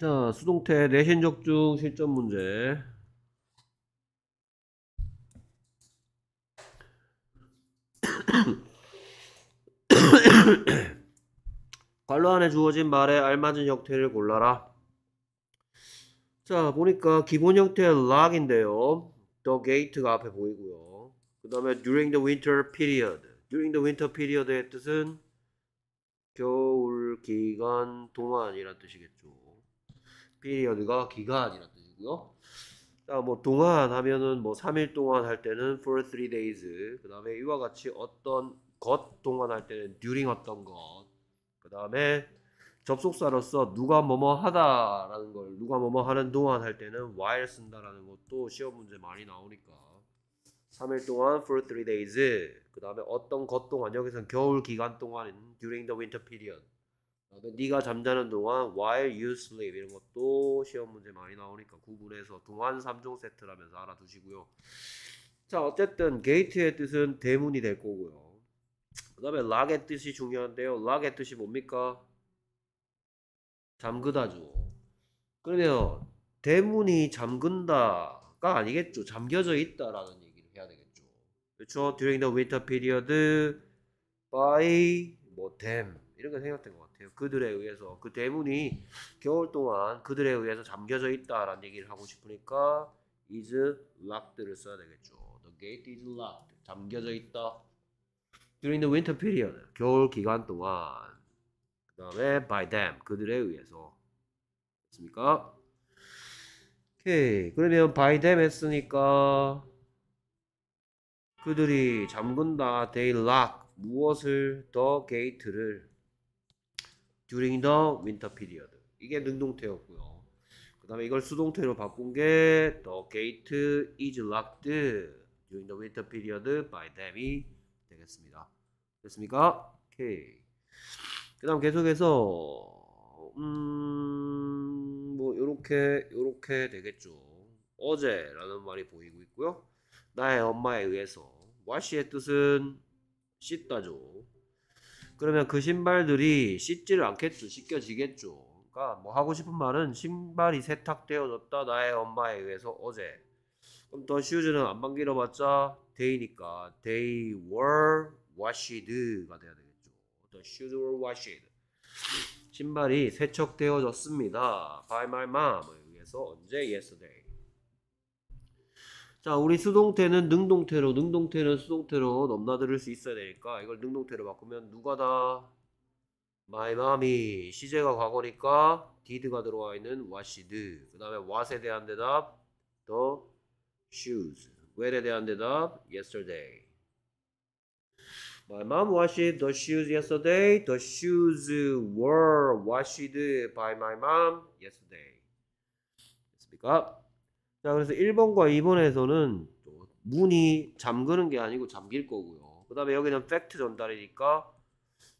자, 수동태 내신 적중 실전 문제. 관로 안에 주어진 말에 알맞은 형태를 골라라. 자, 보니까 기본 형태 l o c 인데요 the gate가 앞에 보이고요. 그 다음에 during the winter period. during the winter period의 뜻은 겨울 기간 동안이라는 뜻이겠죠. period가 기간이라고요 자, 뭐 동안 하면은 뭐 3일 동안 할 때는 for t days. 그다음에 이와 같이 어떤 것 동안 할 때는 during 어떤 것. 그다음에 접속사로서 누가 뭐뭐 하다라는 걸 누가 뭐뭐 하는 동안 할 때는 while 쓴다라는 것도 시험 문제 많이 나오니까 3일 동안 for t days. 그다음에 어떤 것 동안 여기서는 겨울 기간 동안 during the winter period. 어, 네, 네가 잠자는 동안 while you sleep 이런 것도 시험 문제 많이 나오니까 구분해서 동안 3종 세트라면서 알아두시고요. 자 어쨌든 g a t e 의 뜻은 대문이 될 거고요. 그 다음에 l 락의 뜻이 중요한데요. l 락의 뜻이 뭡니까? 잠그다죠. 그러네요 대문이 잠근다가 아니겠죠. 잠겨져 있다라는 얘기를 해야 되겠죠. 그렇죠? During the winter period by 뭐 them 이런 게 생각된 것 같아요. 같아요. 그들에 의해서 그 대문이 겨울 동안 그들에 의해서 잠겨져 있다라는 얘기를 하고 싶으니까 is locked를 써야 되겠죠. The gate is locked. 잠겨져 있다. During the winter period, 겨울 기간 동안. 그 다음에 by them, 그들에 의해서. 됐습니까? 오케이. 그러면 by them 했으니까 그들이 잠근다. They lock 무엇을 더게이트를 during the winter period. 이게 능동태였고요. 그 다음에 이걸 수동태로 바꾼 게 the gate is locked during the winter period by them이 되겠습니다. 됐습니까? 오케이. 그 다음 계속해서 음뭐 요렇게 요렇게 되겠죠. 어제라는 말이 보이고 있고요. 나의 엄마에 의해서 와 a 의 뜻은 씻다죠. 그러면 그 신발들이 씻지를 않겠죠. 씻겨지겠죠. 그러니까 뭐 하고 싶은 말은 신발이 세탁되어졌다. 나의 엄마에 의해서 어제. 그럼 더 슈즈는 안방 길어봤자 데이니까 they were washed가 돼야 되겠죠. The shoes were washed. 신발이 세척되어졌습니다. By my mom. 에 의해서 언제 yesterday. 자, 우리 수동태는 능동태로, 능동태는 수동태로 넘나들을 수 있어야 되니까 이걸 능동태로 바꾸면 누가 다 my mommy 시제가 과거니까 did가 들어와 있는 what이드 그 다음에 what에 대한 대답 the shoes where에 대한 대답 yesterday My mom washed the shoes yesterday. The shoes were washed by my mom yesterday. 됐습니까? 자, 그래서 1번과 2번에서는 문이 잠그는 게 아니고 잠길 거고요. 그 다음에 여기는 팩트 전달이니까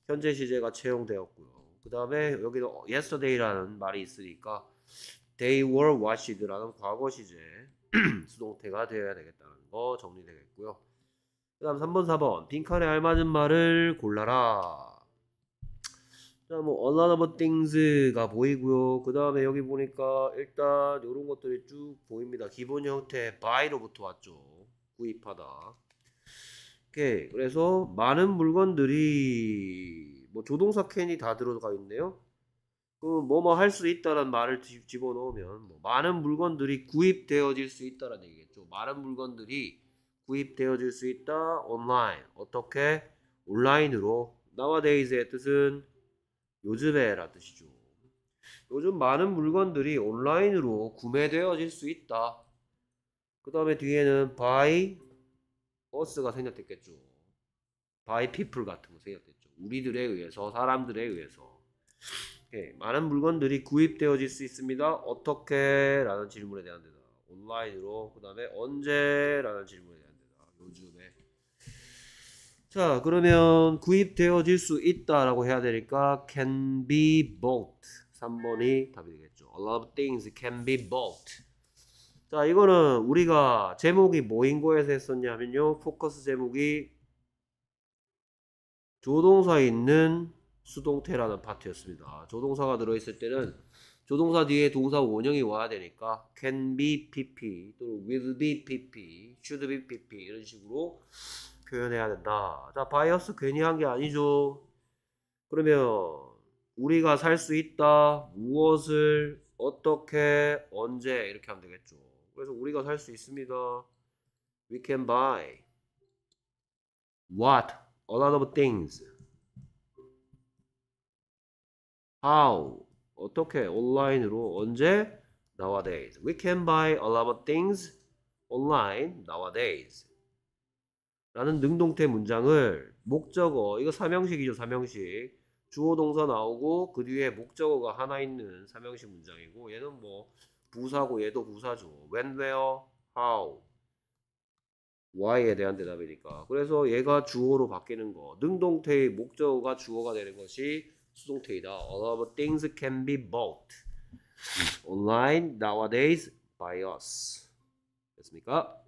현재 시제가 채용되었고요. 그 다음에 여기도 yesterday라는 말이 있으니까 they were washed라는 과거 시제 수동태가 되어야 되겠다는 거 정리되겠고요. 그 다음 3번, 4번 빈칸에 알맞은 말을 골라라. 일단 뭐 a n o t h e t h i n g s 가 보이고요. 그 다음에 여기 보니까 일단 이런 것들이 쭉 보입니다. 기본 형태 buy로부터 왔죠. 구입하다. 오케이. 그래서 많은 물건들이 뭐 조동사 캔이 다 들어가 있네요. 그 뭐뭐 할 수 있다는 말을 집어넣으면 뭐 많은 물건들이 구입되어질 수 있다는 얘기겠죠. 많은 물건들이 구입되어질 수 있다. 온라인 어떻게 온라인으로 nowadays의 뜻은 요즘에라 뜻이죠. 요즘 많은 물건들이 온라인으로 구매되어질 수 있다. 그 다음에 뒤에는 by us가 생략됐겠죠. by people 같은 거 생략됐죠. 우리들에 의해서, 사람들에 의해서. 오 예, 많은 물건들이 구입되어질 수 있습니다. 어떻게? 라는 질문에 대한 대답. 온라인으로. 그 다음에 언제? 라는 질문에 자, 그러면 구입되어질 수 있다라고 해야 되니까 can be bought. 3번이 답이 되겠죠. A lot of things can be bought. 자, 이거는 우리가 제목이 뭐인 거에서 했었냐면요. 포커스 제목이 조동사에 있는 수동태라는 파트였습니다. 조동사가 들어있을 때는 조동사 뒤에 동사 원형이 와야 되니까 can be pp 또는 will be pp, should be pp 이런 식으로 표현해야 된다. 자, 바이어스 괜히 한 게 아니죠. 그러면 우리가 살 수 있다. 무엇을 어떻게 언제 이렇게 하면 되겠죠. 그래서 우리가 살 수 있습니다. We can buy what? A lot of things. How? 어떻게? 온라인으로 언제? Nowadays. We can buy a lot of things online nowadays. 라는 능동태 문장을 목적어 이거 삼형식이죠 삼형식 주어 동사 나오고 그 뒤에 목적어가 하나 있는 삼형식 문장이고 얘는 뭐 부사고 얘도 부사죠 when where how why에 대한 대답이니까 그래서 얘가 주어로 바뀌는 거 능동태의 목적어가 주어가 되는 것이 수동태이다 all of things can be bought online nowadays by us 됐습니까?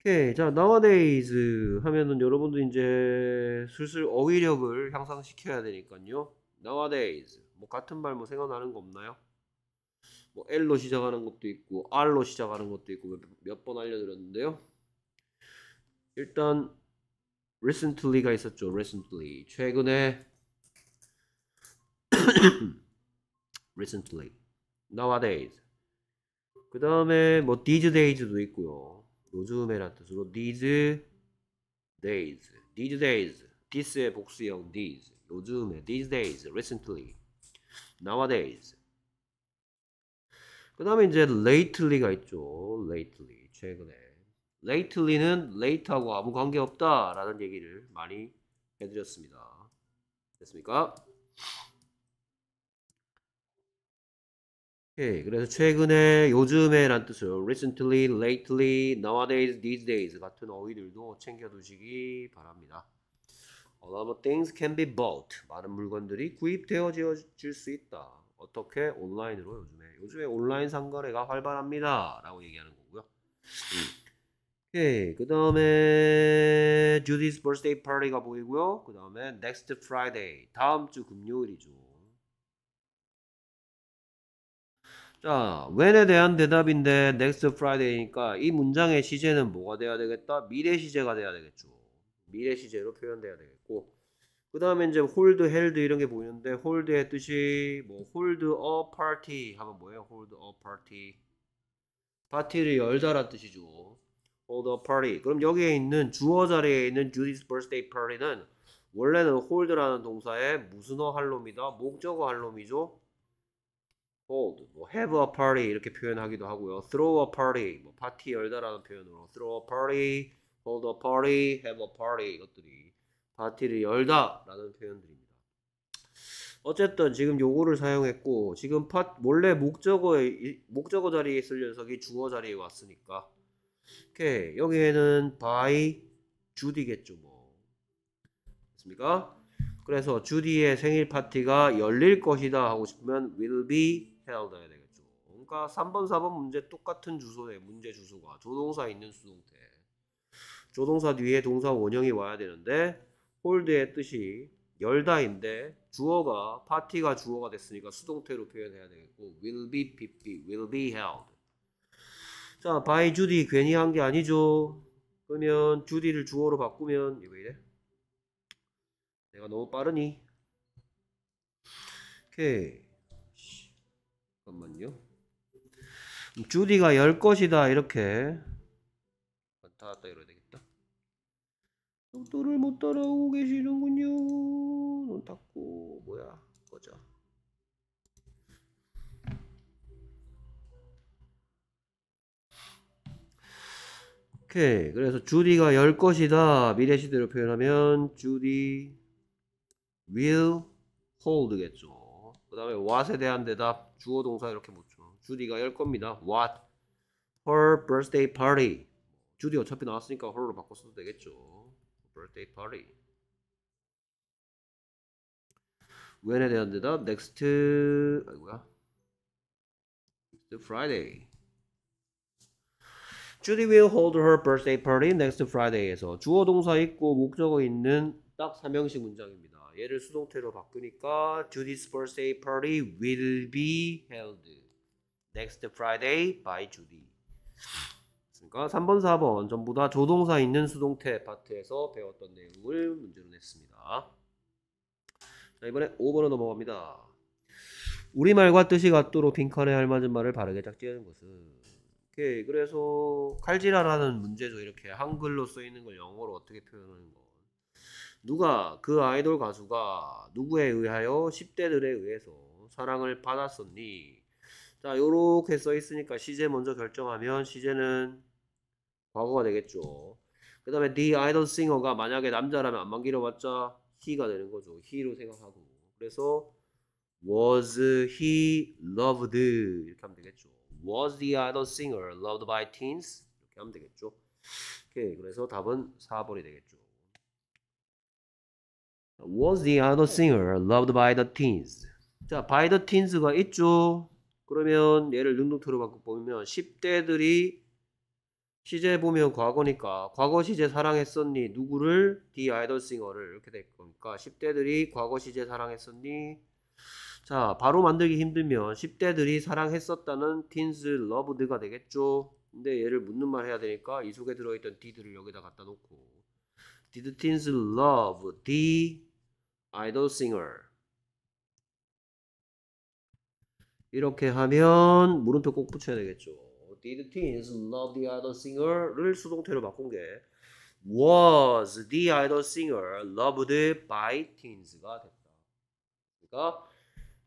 오케이. 네, 자, nowadays 하면은 여러분도 이제 슬슬 어휘력을 향상시켜야 되니까요. nowadays. 뭐 같은 말 뭐 생각나는 거 없나요? 뭐 L로 시작하는 것도 있고 R로 시작하는 것도 있고 몇 번 알려드렸는데요. 일단 recently가 있었죠. recently. 최근에 recently. nowadays. 그 다음에 뭐 these days도 있고요. 요즘에란 뜻으로 these days, these days, this의 복수형 these, 요즘에, these days, recently, nowadays. 그 다음에 이제 lately가 있죠. lately, 최근에. lately는 late하고 아무 관계없다 라는 얘기를 많이 해드렸습니다. 됐습니까? 오케이. 예, 그래서 최근에, 요즘에란 뜻으로 recently, lately, nowadays, these days 같은 어휘들도 챙겨두시기 바랍니다. A lot of things can be bought. 많은 물건들이 구입되어질 수 있다. 어떻게? 온라인으로 요즘에. 요즘에 온라인 상거래가 활발합니다. 라고 얘기하는 거고요. 오케이. 음. 예, 그 다음에 Judy's birthday party가 보이고요. 그 다음에 next Friday. 다음 주 금요일이죠. 자, when에 대한 대답인데 next Friday니까 이 문장의 시제는 뭐가 돼야 되겠다? 미래 시제가 돼야 되겠죠. 미래 시제로 표현돼야 되겠고 그 다음에 이제 hold, held 이런 게 보이는데 hold의 뜻이 뭐 hold a party 하면 뭐예요? hold a party 파티를 열다란 뜻이죠. hold a party 그럼 여기에 있는 주어 자리에 있는 Judy's birthday party는 원래는 hold라는 동사의 무슨어 할놈이다 목적어 할놈이죠. hold, 뭐 have a party 이렇게 표현하기도 하고요. throw a party, 뭐 파티 열다라는 표현으로 throw a party, hold a party, have a party 이것들이 파티를 열다라는 표현들입니다. 어쨌든 지금 요거를 사용했고 지금 팟 원래 목적어 목적어 자리에 있을 녀석이 주어 자리에 왔으니까 오케이 여기에는 by 주디겠죠 뭐 맞습니까? 그래서 주디의 생일 파티가 열릴 것이다 하고 싶으면 will be 해당 단어야 되겠죠. 그러니까 3번, 4번 문제 똑같은 주소에 문제 주소가 조동사 있는 수동태. 조동사 뒤에 동사 원형이 와야 되는데 홀드의 뜻이 열다인데 주어가 파티가 주어가 됐으니까 수동태로 표현해야 되겠고 will be pp will be held 자 by 주디 괜히 한 게 아니죠 그러면 주디를 주어로 바꾸면 이거 이래 내가 너무 빠르니 오케이 잠깐만요. 주디가 열 것이다 이렇게 나타다 이러야 되겠다. 속도를 못 따라오고 계시는군요. 눈 닫고 뭐야 꺼져. 오케이 그래서 주디가 열 것이다 미래시대로 표현하면 주디 will hold겠죠. 다음에 what에 대한 대답 주어 동사 이렇게 못 줘. 주디가 열 겁니다. What? Her birthday party. 주디 어차피 나왔으니까 her로 바꿔 써도 되겠죠. birthday party. when에 대한 대답 next 아이고야 next Friday. Judy will hold her birthday party next Friday에서 주어 동사 있고 목적어 있는 딱 삼형식 문장입니다. 얘를 수동태로 바꾸니까 Judy's birthday party will be held next Friday by Judy. 그러니까 3번, 4번 전부 다 조동사 있는 수동태 파트에서 배웠던 내용을 문제로 냈습니다. 자, 이번에 5번으로 넘어갑니다. 우리말과 뜻이 같도록 빈칸에 알맞은 말을 바르게 짝지는 것은 오케이, 그래서 칼질하라는 문제죠. 이렇게 한글로 써 있는 걸 영어로 어떻게 표현하는 거. 누가 그 아이돌 가수가 누구에 의하여 10대들에 의해서 사랑을 받았었니? 자, 요렇게 써 있으니까 시제 먼저 결정하면 시제는 과거가 되겠죠. 그 다음에 the 네 idol singer가 만약에 남자라면 안만 길어봤자 he가 되는 거죠. he로 생각하고. 그래서 was he loved 이렇게 하면 되겠죠. was the idol singer loved by teens 이렇게 하면 되겠죠. 오케이. 그래서 답은 4번이 되겠죠. was the other singer loved by the teens? 자, by the teens가 있죠. 그러면 얘를 능동태로 바꿔 보면 10대들이 시제 보면 과거니까 과거 시제 사랑했었니 누구를 the o t h e singer를 이렇게 될 거니까 10대들이 과거 시제 사랑했었니 자 바로 만들기 힘들면 10대들이 사랑했었다는 teens loved가 되겠죠 근데 얘를 묻는 말 해야 되니까 이 속에 들어있던 did를 여기다 갖다 놓고 did teens love the 아이돌 싱어 이렇게 하면 물음표 꼭 붙여야 되겠죠. Did teens love the idol singer?를 수동태로 바꾼 게 was the idol singer loved by teens가 됐다. 그러니까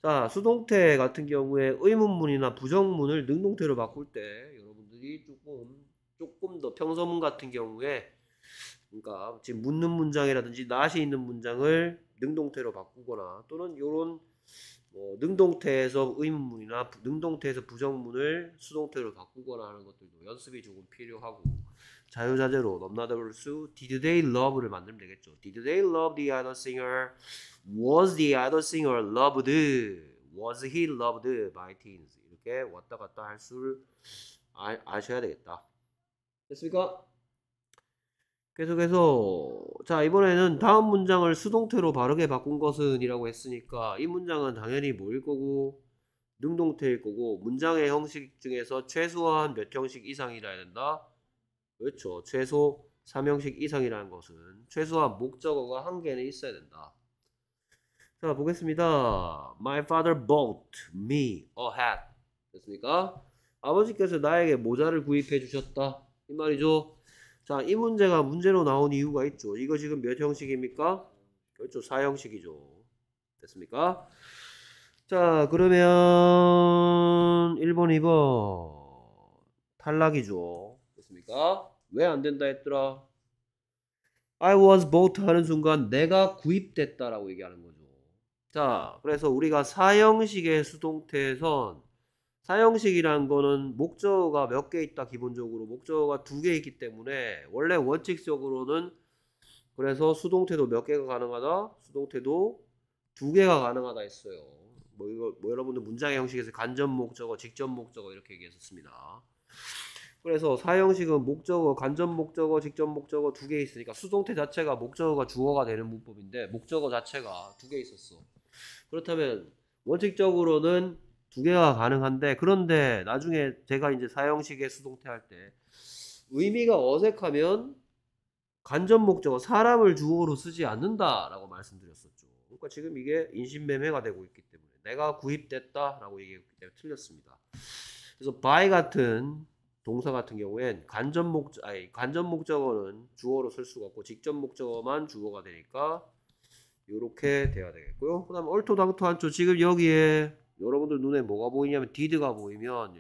자 수동태 같은 경우에 의문문이나 부정문을 능동태로 바꿀 때 여러분들이 조금 조금 더 평서문 같은 경우에 그러니까 지금 묻는 문장이라든지 낫이 있는 문장을 능동태로 바꾸거나 또는 이런 뭐 능동태에서 의문문이나 능동태에서 부정문을 수동태로 바꾸거나 하는 것들도 연습이 조금 필요하고 자유자재로 넘나들 수 Did they love를 만들면 되겠죠. Did they love the other singer? Was the other singer loved? Was he loved by teens? 이렇게 왔다 갔다 할 수를 아, 아셔야 되겠다. 됐습니까? 계속해서 자 이번에는 다음 문장을 수동태로 바르게 바꾼 것은 이라고 했으니까 이 문장은 당연히 뭐일 거고 능동태일 거고 문장의 형식 중에서 최소한 몇 형식 이상이라야 된다 그렇죠 최소 3형식 이상이라는 것은 최소한 목적어가 한 개는 있어야 된다 자 보겠습니다 My father bought me a hat 됐습니까? 아버지께서 나에게 모자를 구입해 주셨다 이 말이죠 자, 이 문제가 문제로 나온 이유가 있죠. 이거 지금 몇 형식입니까? 그렇죠. 4형식이죠. 됐습니까? 자, 그러면 1번, 2번 탈락이죠. 됐습니까? 왜 안 된다 했더라? I was bought 하는 순간 내가 구입됐다라고 얘기하는 거죠. 자, 그래서 우리가 4형식의 수동태에선 사형식이라는 거는 목적어가 몇 개 있다 기본적으로 목적어가 두 개 있기 때문에 원래 원칙적으로는 그래서 수동태도 몇 개가 가능하다 수동태도 두 개가 가능하다 했어요 뭐 이거 뭐 여러분들 문장의 형식에서 간접 목적어 직접 목적어 이렇게 얘기했었습니다 그래서 사형식은 목적어 간접 목적어 직접 목적어 두 개 있으니까 수동태 자체가 목적어가 주어가 되는 문법인데 목적어 자체가 두 개 있었어 그렇다면 원칙적으로는 두 개가 가능한데 그런데 나중에 제가 이제 사형식에 수동태 할 때 의미가 어색하면 간접 목적어 사람을 주어로 쓰지 않는다라고 말씀드렸었죠. 그러니까 지금 이게 인신매매가 되고 있기 때문에 내가 구입됐다라고 얘기했기 때문에 틀렸습니다. 그래서 by 같은 동사 같은 경우엔 간접 목적 아니 간접 목적어는 주어로 쓸 수가 없고 직접 목적어만 주어가 되니까 이렇게 돼야 되겠고요. 그다음 얼토당토 한쪽 지금 여기에 여러분들 눈에 뭐가 보이냐면 did가 보이면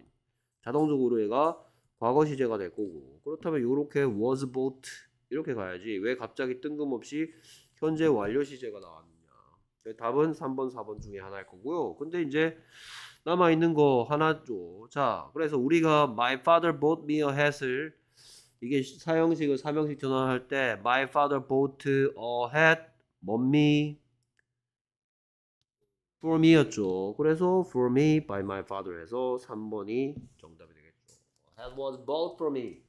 자동적으로 얘가 과거 시제가 될 거고 그렇다면 이렇게 was bought 이렇게 가야지 왜 갑자기 뜬금없이 현재 완료 시제가 나왔느냐 네, 답은 3번 4번 중에 하나일 거고요 근데 이제 남아있는 거 하나죠 자 그래서 우리가 my father bought me a hat을 이게 사형식을 삼형식 전환할 때 my father bought a hat m o for me였죠. 그래서 for me by my father 해서 3번이 정답이 되겠죠. That was bought for me.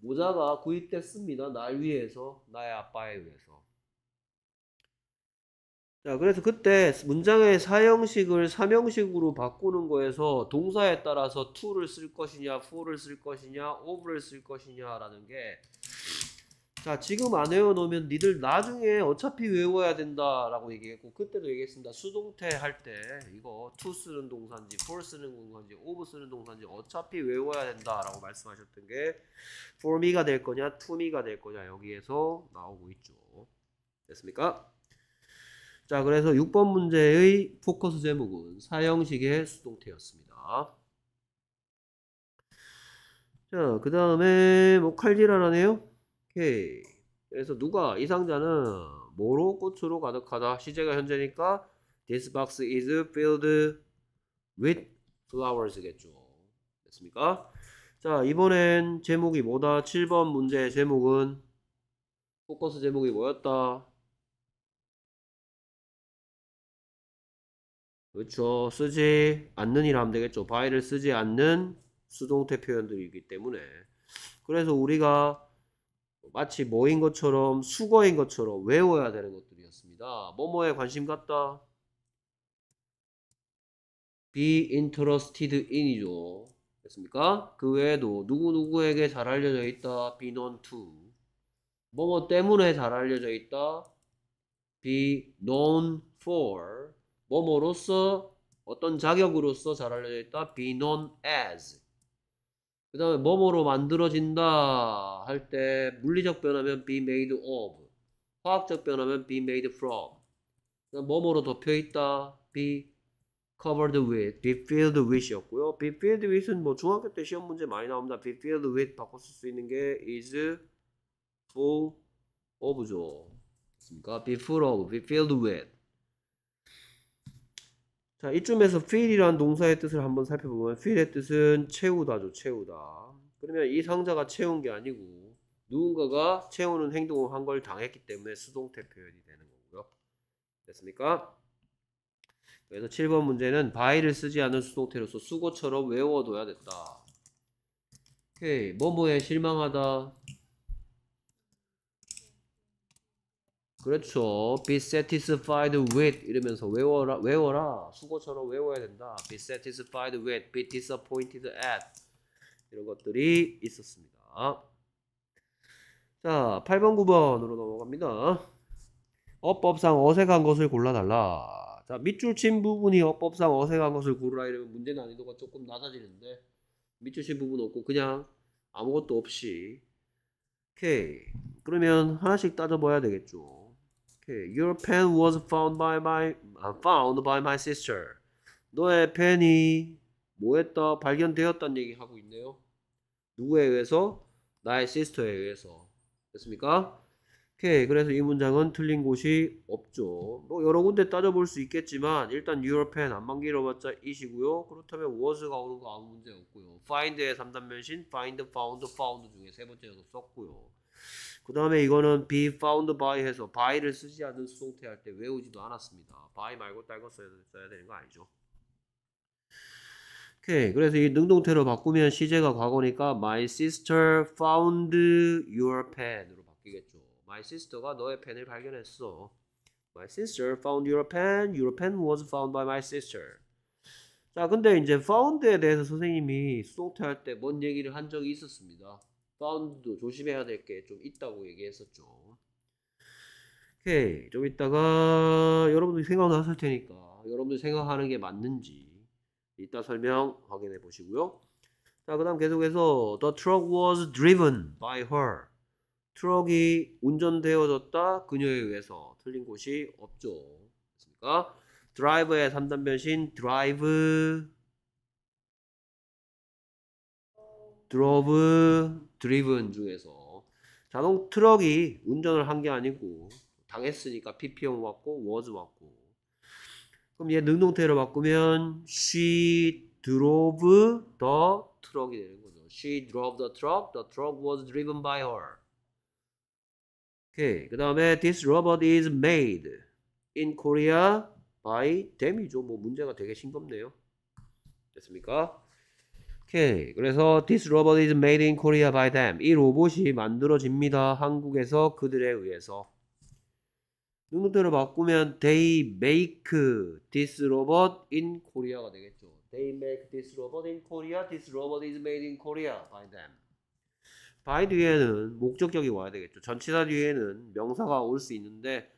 모자가 구입됐습니다. 날 위해서, 나의 아빠에 의해서. 자, 그래서 그때 문장의 사형식을 삼형식으로 바꾸는 거에서 동사에 따라서 to를 쓸 것이냐, for를 쓸 것이냐, o v 를쓸 것이냐라는 게자 지금 안 외워놓으면 니들 나중에 어차피 외워야 된다라고 얘기했고 그때도 얘기했습니다. 수동태 할 때 이거 to 쓰는 동사인지 for 쓰는 동사인지 of 쓰는 동사인지 어차피 외워야 된다라고 말씀하셨던 게 for me가 될 거냐 to me가 될 거냐 여기에서 나오고 있죠. 됐습니까? 자 그래서 6번 문제의 포커스 제목은 사형식의 수동태였습니다. 자, 그 다음에 뭐 칼질 하나네요. 오케이. 그래서 누가 이 상자는 뭐로 꽃으로 가득하다. 시제가 현재니까 this box is filled with flowers겠죠. 됐습니까? 자, 이번엔 제목이 뭐다? 7번 문제 제목은 포커스 제목이 뭐였다? 그렇죠. 쓰지 않는이라 하면 되겠죠. 바이를 쓰지 않는 수동태 표현들이기 때문에 그래서 우리가 마치 뭐인 것처럼 수거인 것처럼 외워야 되는 것들이었습니다. 뭐뭐에 관심 갖다. be interested in이죠. 됐습니까? 그 외에도 누구누구에게 잘 알려져 있다. be known to. 뭐뭐 때문에 잘 알려져 있다. be known for. 뭐뭐로서 어떤 자격으로서 잘 알려져 있다. be known as. 그 다음에 뭐뭐로 만들어진다 할 때 물리적 변화면 be made of 화학적 변화면 be made from 뭐뭐로 덮여있다 be covered with be filled with 였고요 be filled with은 뭐 중학교 때 시험 문제 많이 나옵니다 be filled with 바꿔 쓸수 있는 게 is full of죠 그러니까 be full of be filled with 자, 이쯤에서 fill이란 동사의 뜻을 한번 살펴보면 fill의 뜻은 채우다죠. 채우다. 그러면 이 상자가 채운 게 아니고 누군가가 채우는 행동을 한 걸 당했기 때문에 수동태 표현이 되는 거고요. 됐습니까? 그래서 7번 문제는 by를 쓰지 않은 수동태로서 수고처럼 외워둬야 됐다. 오케이. 뭐뭐에 실망하다. 그렇죠. Be satisfied with 이러면서 외워라 외워라 수고처럼 외워야 된다. Be satisfied with, be disappointed at 이런 것들이 있었습니다. 자, 8번 9번으로 넘어갑니다. 어법상 어색한 것을 골라달라. 자, 밑줄 친 부분이 어법상 어색한 것을 고르라 이러면 문제 난이도가 조금 낮아지는데 밑줄 친 부분 없고 그냥 아무것도 없이 오케이. 그러면 하나씩 따져봐야 되겠죠. Okay, 그, your pen was found by my uh, found by my sister. 너의 펜이 뭐했다 발견되었다는 얘기 하고 있네요. 누구에 의해서? 나의 시스터에 의해서. 됐습니까? 오케이. 그래서 이 문장은 틀린 곳이 없죠. 뭐 여러 군데 따져볼 수 있겠지만 일단 유럽펜 안만 길어봤자 이시고요. 그렇다면 was가 오는 거 아무 문제 없고요. find의 3단면신 find, found, found 중에 세 번째로 썼고요. 그 다음에 이거는 be found by 해서 by를 쓰지 않는 수동태 할 때 외우지도 않았습니다. by 말고 딸거 써야, 써야 되는 거 아니죠. 오케이. 그래서 이 능동태로 바꾸면 시제가 과거니까 my sister found your pen으로 바뀌겠죠. my sister가 너의 펜을 발견했어. my sister found your pen. your pen was found by my sister. 자, 근데 이제 found에 대해서 선생님이 수동태 할 때 뭔 얘기를 한 적이 있었습니다. 파운드도 조심해야 될 게 좀 있다고 얘기했었죠. 오케이. 좀 이따가 여러분들 이 생각나실 테니까 여러분들 생각하는 게 맞는지 이따 설명 확인해 보시고요. 자, 그 다음 계속해서 The truck was driven by her. 트럭이 운전되어졌다. 그녀에 의해서. 틀린 곳이 없죠. 됐습니까? 드라이브의 3단 변신 드라이브 드로브 드리븐 중에서 자동 트럭이 운전을 한 게 아니고 당했으니까 PP형 왔고 워즈 왔고 그럼 얘 능동태로 바꾸면 she drove the truck이 되는 거죠. She drove the truck. The truck was driven by her. 오케이. 그 다음에 this robot is made in Korea by them이죠. 뭐 문제가 되게 싱겁네요. 됐습니까? 오케이. 그래서 this robot is made in Korea by them. 이 로봇이 만들어집니다. 한국에서 그들에 의해서. 능동태로 바꾸면 they make this robot in Korea가 되겠죠. They make this robot in Korea. This robot is made in Korea by them. by 뒤에는 목적격이 와야 되겠죠. 전치사 뒤에는 명사가 올 수 있는데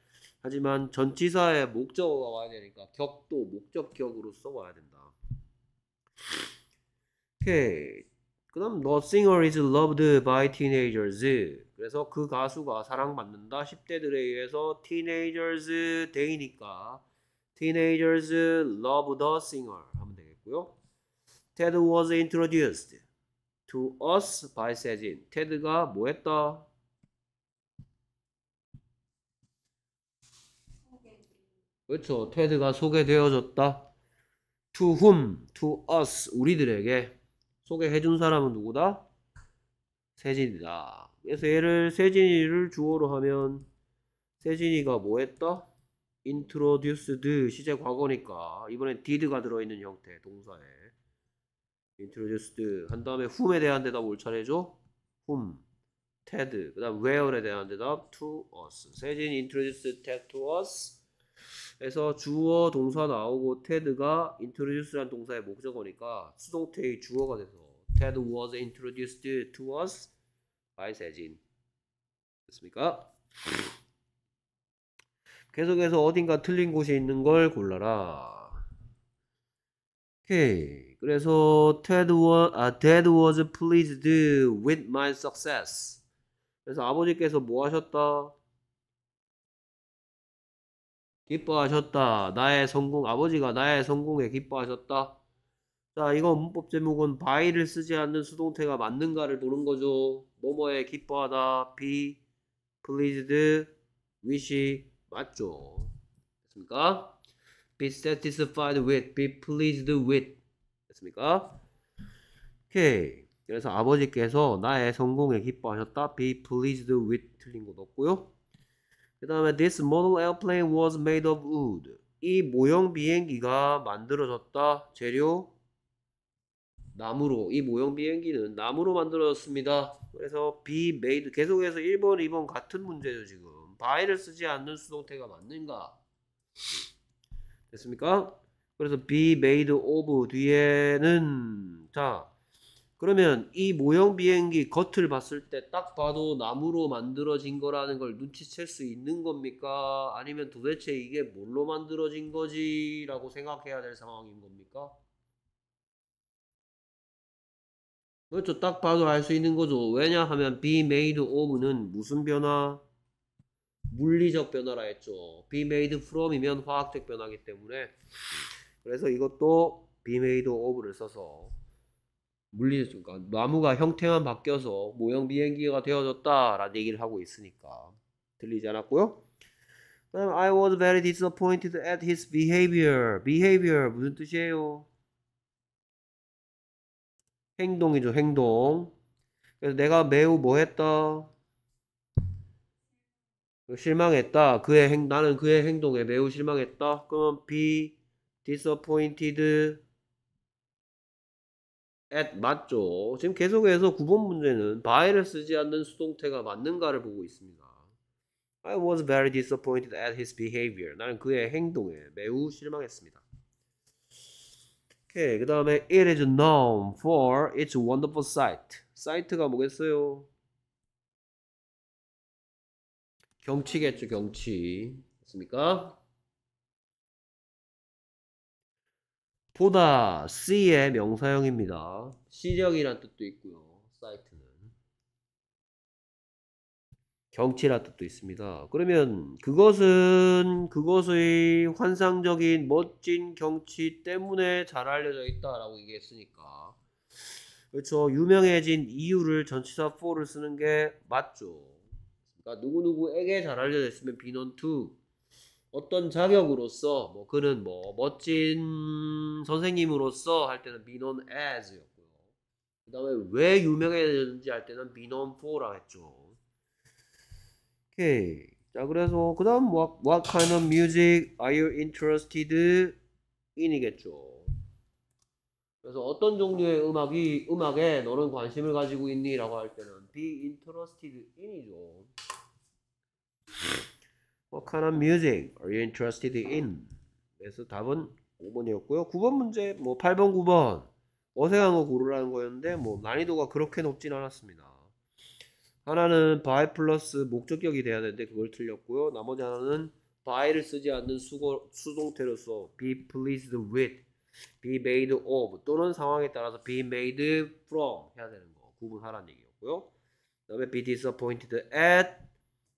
하지만 전치사의 목적어가 와야 되니까 격도 목적격으로써 와야 된다. 오케이. 그다음 No singer is loved by teenagers. 그래서 그 가수가 사랑받는다 10대들에 의해서 teenagers day니까 teenagers love the singer 하면 되겠고요. Ted was introduced to us by 세진. 테드가 뭐 했다? 그렇죠. 테드가 소개되어졌다. To whom? To us. 우리들에게. 소개해 준 사람은 누구다? 세진이다. 그래서 얘를 세진이를 주어로 하면 세진이가 뭐 했다? introduced 시제 과거니까 이번엔 did가 들어있는 형태 동사에 introduced 한 다음에 whom에 대한 대답 올차해줘 whom Ted 그 다음 where에 대한 대답 to us 세진이 introduced Ted to us 그래서 주어 동사 나오고 테드가 introduce란 동사의 목적어니까 수동태의 주어가 돼서 Ted was introduced to us by 세진 됐습니까? 계속해서 어딘가 틀린 곳이 있는 걸 골라라. 오케이. 그래서 Ted was, 아, Ted was pleased with my success. 그래서 아버지께서 뭐 하셨다? 기뻐하셨다. 나의 성공, 아버지가 나의 성공에 기뻐하셨다. 자, 이건 문법 제목은 by를 쓰지 않는 수동태가 맞는가를 보는 거죠. 뭐뭐에 기뻐하다, be, pleased, w i s h 맞죠. 됐습니까? be satisfied with, be pleased with. 됐습니까? 오케이. 그래서 아버지께서 나의 성공에 기뻐하셨다. be pleased with 틀린 것 없고요. 그 다음에 this model airplane was made of wood. 이 모형 비행기가 만들어졌다. 재료 나무로 이 모형 비행기는 나무로 만들어졌습니다. 그래서 be made 계속해서 1번, 2번 같은 문제죠 지금. by를 쓰지 않는 수동태가 맞는가? 됐습니까? 그래서 be made of 뒤에는 자 그러면 이 모형 비행기 겉을 봤을 때 딱 봐도 나무로 만들어진 거라는 걸 눈치챌 수 있는 겁니까? 아니면 도대체 이게 뭘로 만들어진 거지라고 생각해야 될 상황인 겁니까? 그렇죠. 딱 봐도 알 수 있는 거죠. 왜냐하면 be made of는 무슨 변화? 물리적 변화라 했죠. be made from이면 화학적 변화기 때문에 그래서 이것도 be made of를 써서 물리적, 그러 그러니까 나무가 형태만 바뀌어서 모형 비행기가 되어졌다라는 얘기를 하고 있으니까 들리지 않았고요. I was very disappointed at his behavior. behavior 무슨 뜻이에요? 행동이죠, 행동. 그래서 내가 매우 뭐 했다? 실망했다. 그의 행, 나는 그의 행동에 매우 실망했다. 그러면 be disappointed at 맞죠. 지금 계속해서 9번 문제는 by를 쓰지 않는 수동태가 맞는가를 보고 있습니다. I was very disappointed at his behavior. 나는 그의 행동에 매우 실망했습니다. 오케이, 그 다음에 it is known for its wonderful sight. 사이트가 뭐겠어요? 경치겠죠, 경치. 맞습니까 보다 C의 명사형입니다. 시적이란 뜻도 있고요. 사이트는 경치란 뜻도 있습니다. 그러면 그것은 그것의 환상적인 멋진 경치 때문에 잘 알려져 있다라고 얘기했으니까 그렇죠. 유명해진 이유를 전치사 4를 쓰는 게 맞죠. 그러니까 누구누구에게 잘 알려져 으면 비논 to 어떤 자격으로서 뭐 그는 뭐 멋진 선생님으로서 할 때는 be known as였고요. 그 다음에 왜 유명해졌는지 할 때는 be known for라고 했죠. 오케이. 자 그래서 그 다음 what, 뭐, what 뭐 kind of music are you interested in이겠죠. 그래서 어떤 종류의 음악이 음악에 너는 관심을 가지고 있니? 라고 할 때는 be interested in이죠. What kind of music are you interested in? 그래서 답은 5번이었고요. 9번 문제 뭐 8번, 9번 어색한 거 고르라는 거였는데 뭐 난이도가 그렇게 높진 않았습니다. 하나는 by 플러스 목적격이 돼야 되는데 그걸 틀렸고요. 나머지 하나는 by를 쓰지 않는 수거, 수동태로서 be pleased with, be made of 또는 상황에 따라서 be made from 해야 되는 거 구분하라는 얘기였고요. 그 다음에 be disappointed at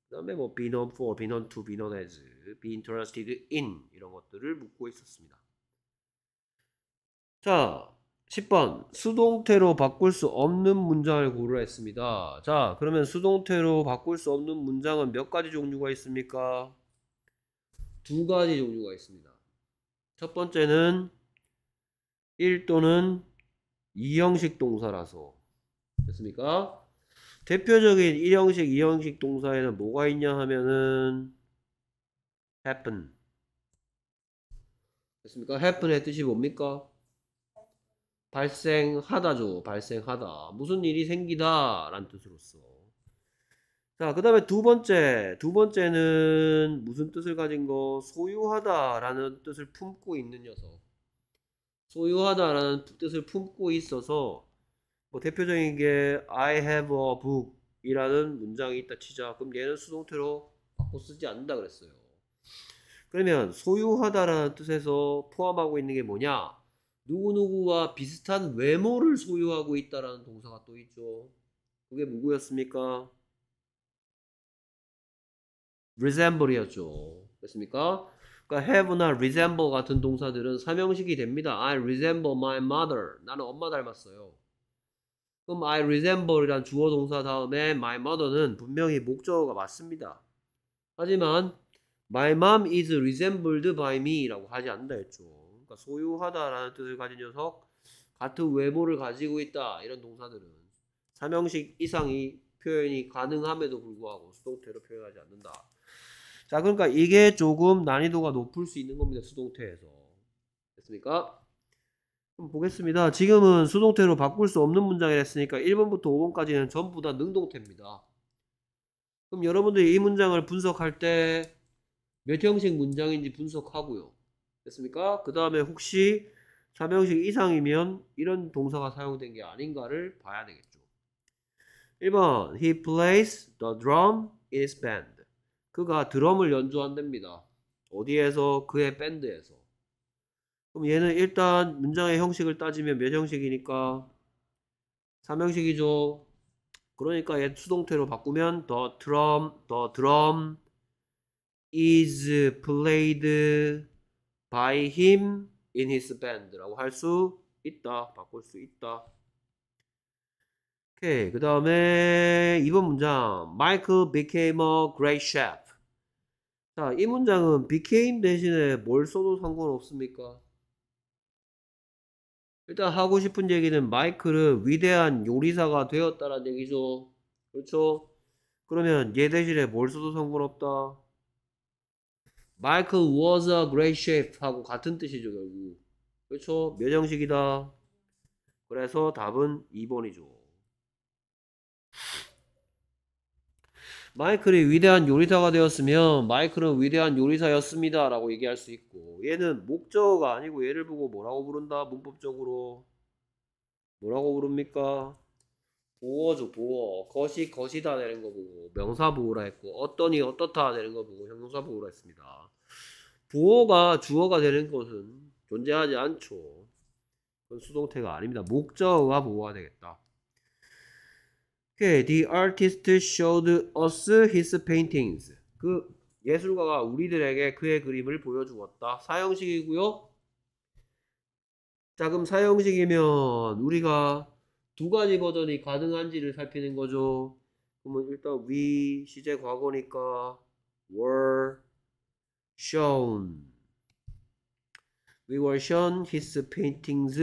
그 다음에 뭐 비넌 4, 비넌 2, 비넌 as, be interested in 이런 것들을 묻고 있었습니다. 자, 10번 수동태로 바꿀 수 없는 문장을 고르라 했습니다. 자, 그러면 수동태로 바꿀 수 없는 문장은 몇 가지 종류가 있습니까? 두 가지 종류가 있습니다. 첫 번째는 1 또는 2형식 동사라서 됐습니까? 대표적인 일형식, 이형식 동사에는 뭐가 있냐 하면은 happen 됐습니까? happen의 뜻이 뭡니까? 발생하다죠. 발생하다. 무슨 일이 생기다 라는 뜻으로써 자, 그 다음에 두 번째. 두 번째는 무슨 뜻을 가진 거? 소유하다 라는 뜻을 품고 있는 녀석. 소유하다 라는 뜻을 품고 있어서 뭐 대표적인 게 I have a book 이라는 문장이 있다 치자. 그럼 얘는 수동태로 바꿔 쓰지 않는다 그랬어요. 그러면 소유하다라는 뜻에서 포함하고 있는 게 뭐냐? 누구누구와 비슷한 외모를 소유하고 있다라는 동사가 또 있죠. 그게 누구였습니까? resemble이었죠. 됐습니까? 그러니까 have나 resemble 같은 동사들은 삼형식이 됩니다. I resemble my mother. 나는 엄마 닮았어요. 그럼 I resemble이란 주어 동사 다음에 my mother는 분명히 목적어가 맞습니다. 하지만 my mom is resembled by me라고 하지 않는다 했죠. 그러니까 소유하다라는 뜻을 가진 녀석 같은 외모를 가지고 있다 이런 동사들은 삼형식 이상이 표현이 가능함에도 불구하고 수동태로 표현하지 않는다. 자, 그러니까 이게 조금 난이도가 높을 수 있는 겁니다. 수동태에서. 됐습니까? 보겠습니다. 지금은 수동태로 바꿀 수 없는 문장을했으니까 1번부터 5번까지는 전부 다 능동태입니다. 그럼 여러분들이 이 문장을 분석할 때 몇 형식 문장인지 분석하고요. 됐습니까? 그 다음에 혹시 3형식 이상이면 이런 동사가 사용된 게 아닌가를 봐야 되겠죠. 1번 He plays the drum in his band. 그가 드럼을 연주한답니다. 어디에서? 그의 밴드에서. 그럼 얘는 일단 문장의 형식을 따지면 몇 형식이니까 3형식이죠. 그러니까 얘 수동태로 바꾸면 the drum, the drum is played by him in his band라고 할 수 있다. 바꿀 수 있다. 오케이. 그 다음에 이번 문장. Michael became a great chef. 자, 이 문장은 became 대신에 뭘 써도 상관없습니까? 일단 하고 싶은 얘기는 마이클은 위대한 요리사가 되었다는 얘기죠. 그렇죠? 그러면 얘 대신에 뭘 써도 상관없다. 마이클 was a great chef 하고 같은 뜻이죠 결국. 그렇죠? 면형식이다. 그래서 답은 2번이죠. 마이클이 위대한 요리사가 되었으면 마이클은 위대한 요리사였습니다. 라고 얘기할 수 있고 얘는 목적어가 아니고 얘를 보고 뭐라고 부른다? 문법적으로 뭐라고 부릅니까? 보어죠 보어 것이 것이다 되는 거 보고 명사 보호라 했고 어떠니 어떻다 되는 거 보고 형용사 보호라 했습니다. 보어가 주어가 되는 것은 존재하지 않죠. 그건 수동태가 아닙니다. 목적어가 보호가 되겠다. Okay, the artist showed us his paintings. 그 예술가가 우리들에게 그의 그림을 보여주었다. 사형식이고요. 자, 그럼 사형식이면 우리가 두 가지 버전이 가능한지를 살피는 거죠. 그러면 일단 we 시제 과거니까 were shown. We were shown his paintings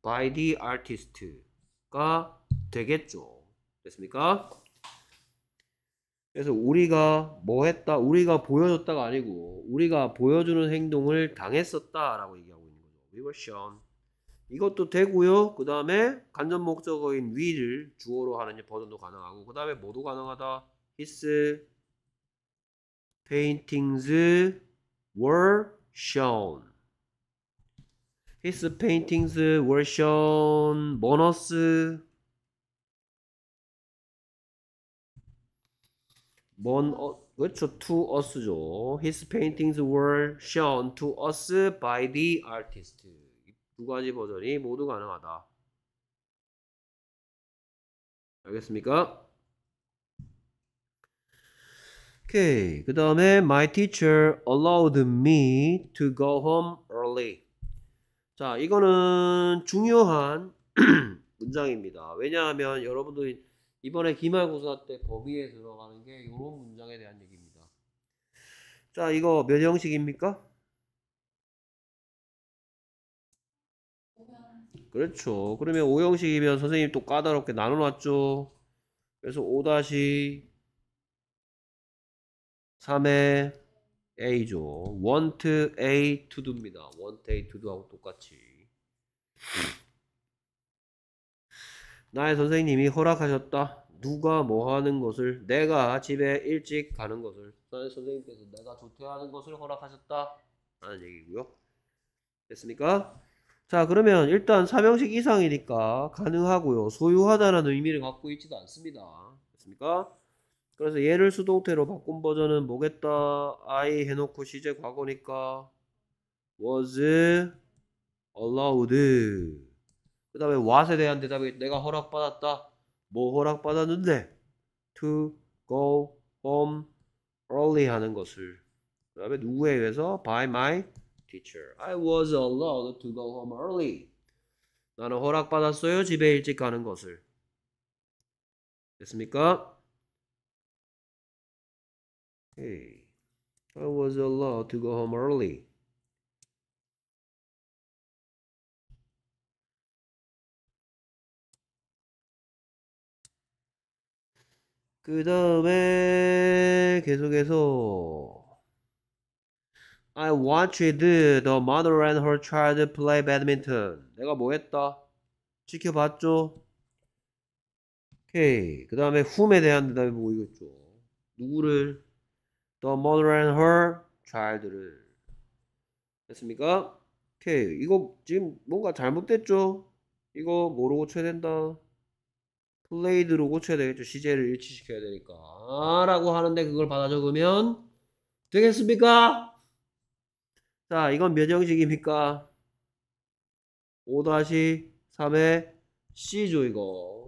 by the artist가 되겠죠. 됐습니까? 그래서 우리가 뭐 했다, 우리가 보여줬다가 아니고 우리가 보여주는 행동을 당했었다라고 얘기하고 있는 거죠. We were shown. 이것도 되고요. 그 다음에 간접 목적어인 위를 주어로 하는 버전도 가능하고 그 다음에 모두 가능하다. His paintings were shown. His paintings were shown. 보너스 먼 어, 그렇죠. To us죠. His paintings were shown to us by the artist. 두 가지 버전이 모두 가능하다. 알겠습니까? 오케이. 그 다음에 my teacher allowed me to go home early. 자, 이거는 중요한 문장입니다. 왜냐하면 여러분들이 이번에 기말고사 때 범위에 들어가는 게 이런 문장에 대한 얘기입니다. 자, 이거 몇 형식입니까? 그렇죠. 그러면 5형식이면 선생님 또 까다롭게 나눠놨죠. 그래서 5-3의 A죠. want A to do입니다. want A to do하고 똑같이. 나의 선생님이 허락하셨다. 누가 뭐 하는 것을 내가 집에 일찍 가는 것을 나의 선생님께서 내가 조퇴하는 것을 허락하셨다. 라는 얘기고요. 됐습니까? 자 그러면 일단 삼형식 이상이니까 가능하고요. 소유하다라는 의미를 갖고 있지도 않습니다. 됐습니까? 그래서 얘를 수동태로 바꾼 버전은 뭐겠다. I 해놓고 시제 과거니까 was allowed 그 다음에 what에 대한 대답이 내가 허락받았다. 뭐 허락받았는데? to go home early 하는 것을 그 다음에 누구에 의해서? by my teacher. I was allowed to go home early. 나는 허락받았어요. 집에 일찍 가는 것을. 됐습니까? Hey, I was allowed to go home early. 그 다음에 계속해서 I watched the mother and her child play badminton. 내가 뭐 했다? 지켜봤죠? 오케이. 그 다음에 whom에 대한 대답이 보 이겼죠. 누구를? The mother and her child를. 됐습니까? 오케이. 이거 지금 뭔가 잘못됐죠? 이거 모르고 쳐야 된다. 플레이드로 고쳐야 되겠죠. 시제를 일치시켜야 되니까. 라고 하는데 그걸 받아 적으면 되겠습니까? 자, 이건 몇 형식입니까? 5-3의 C죠, 이거.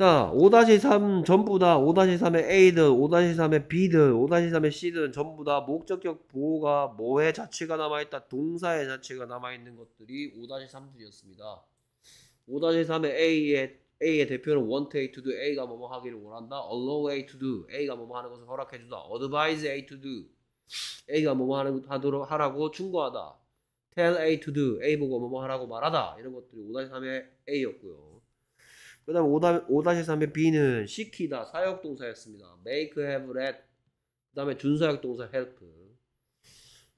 자, 5-3 전부 다 5-3의 A든 5-3의 B든 5-3의 C든 전부 다 목적격 보호가 뭐의 자체가 남아있다. 동사의 자체가 남아있는 것들이 5-3들이었습니다. 5-3의 A의 A의 대표는 want A to do A가 뭐뭐 하기를 원한다. allow A to do A가 뭐뭐 하는 것을 허락해 주다. advise A to do A가 뭐뭐 하는 하도록 하라고 충고하다. tell A to do A 보고 뭐뭐 하라고 말하다. 이런 것들이 5-3의 A였고요. 그 다음 에 5-3의 B는 시키다 사역동사였습니다. make, have, let 그 다음에 준사역동사 help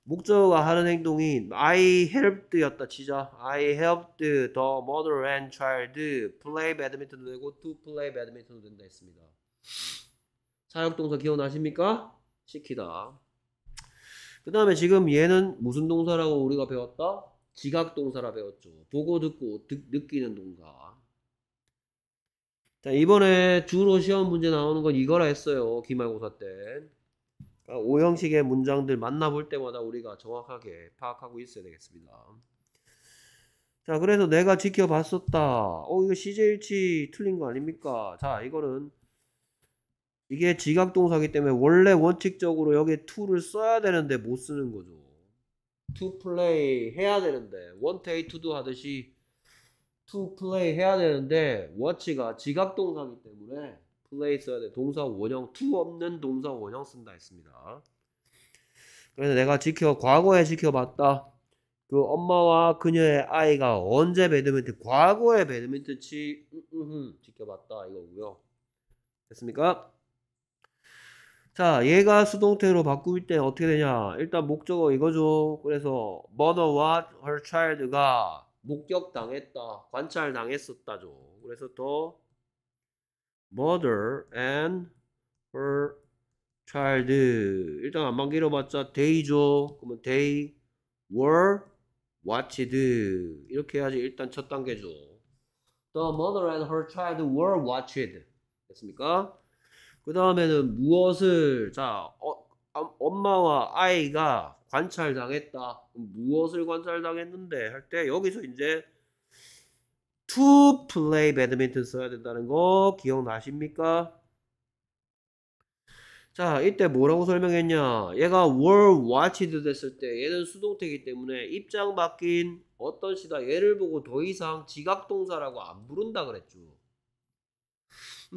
목적어가 하는 행동인 I helped였다 치자 I helped the mother and child play badminton도 되고 to play badminton도 된다 했습니다. 사역동사 기억나십니까? 시키다 그 다음에 지금 얘는 무슨 동사라고 우리가 배웠다? 지각동사라 배웠죠. 보고 듣고 듣, 느끼는 동사 자, 이번에 주로 시험 문제 나오는 건 이거라 했어요. 기말고사 때. 5형식의 그러니까 문장들 만나볼 때마다 우리가 정확하게 파악하고 있어야 되겠습니다. 자, 그래서 내가 지켜봤었다. 어, 이거 시제일치 틀린 거 아닙니까? 자, 이거는 이게 지각동사기 때문에 원래 원칙적으로 여기에 to를 써야 되는데 못 쓰는 거죠. to play 해야 되는데 want to do 하듯이 to play 해야 되는데 watch가 지각 동사이기 때문에 play 써야 돼. 동사 원형 to 없는 동사 원형 쓴다 했습니다. 그래서 내가 지켜 과거에 지켜봤다. 그 엄마와 그녀의 아이가 언제 배드민턴 과거에 배드민턴 치 지켜봤다 이거고요. 됐습니까? 자, 얘가 수동태로 바꾸기때 어떻게 되냐? 일단 목적어 이거죠. 그래서 mother w her child가 목격당했다, 관찰당했었다죠. 그래서 더 mother and her child 일단 안만 길어봤자 they죠. 그러면 they were watched 이렇게 해야지 일단 첫 단계죠. The mother and her child were watched 됐습니까? 그 다음에는 무엇을 자 어, 엄마와 아이가 관찰당했다. 무엇을 관찰당했는데 할 때 여기서 이제 to play badminton 써야 된다는 거 기억나십니까? 자, 이때 뭐라고 설명했냐? 얘가 were watched 됐을 때 얘는 수동태이기 때문에 입장 바뀐 어떤 시다 얘를 보고 더 이상 지각동사라고 안 부른다 그랬죠.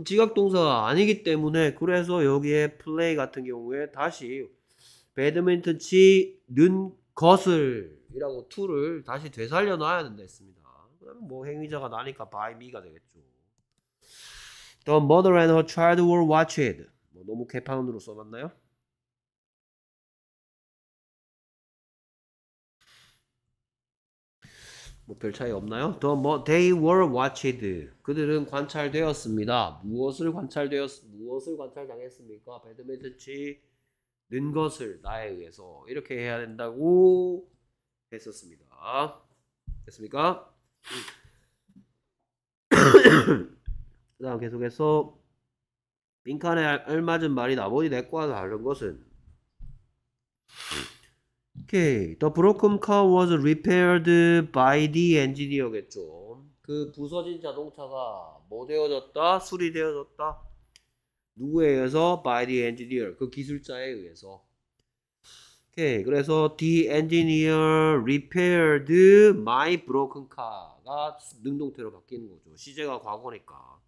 지각동사가 아니기 때문에 그래서 여기에 play 같은 경우에 다시 배드민턴 치는 것을이라고 투를 다시 되살려 놔야 된다 했습니다. 그러면 뭐 행위자가 나니까 by me가 되겠죠. The mother and her child were watched. 뭐 너무 개판으로 써놨나요? 뭐 별 차이 없나요? The mo- they were watched. 그들은 관찰되었습니다. 무엇을 관찰되었 무엇을 관찰당했습니까? 배드민턴 치는 것을 나에 의해서 이렇게 해야 된다고 했었습니다. 됐습니까? 그다음 계속해서 빈칸에 얼마은 말이 나머지 내과 네 다른 것은 오케이. The broken car was repaired by the engineer겠죠. 그 부서진 자동차가 뭐 되어졌다? 수리되어졌다? 누구에 의해서? By the engineer. 그 기술자에 의해서. 오케이. 그래서 the engineer repaired my broken car가 능동태로 바뀌는 거죠. 시제가 과거니까.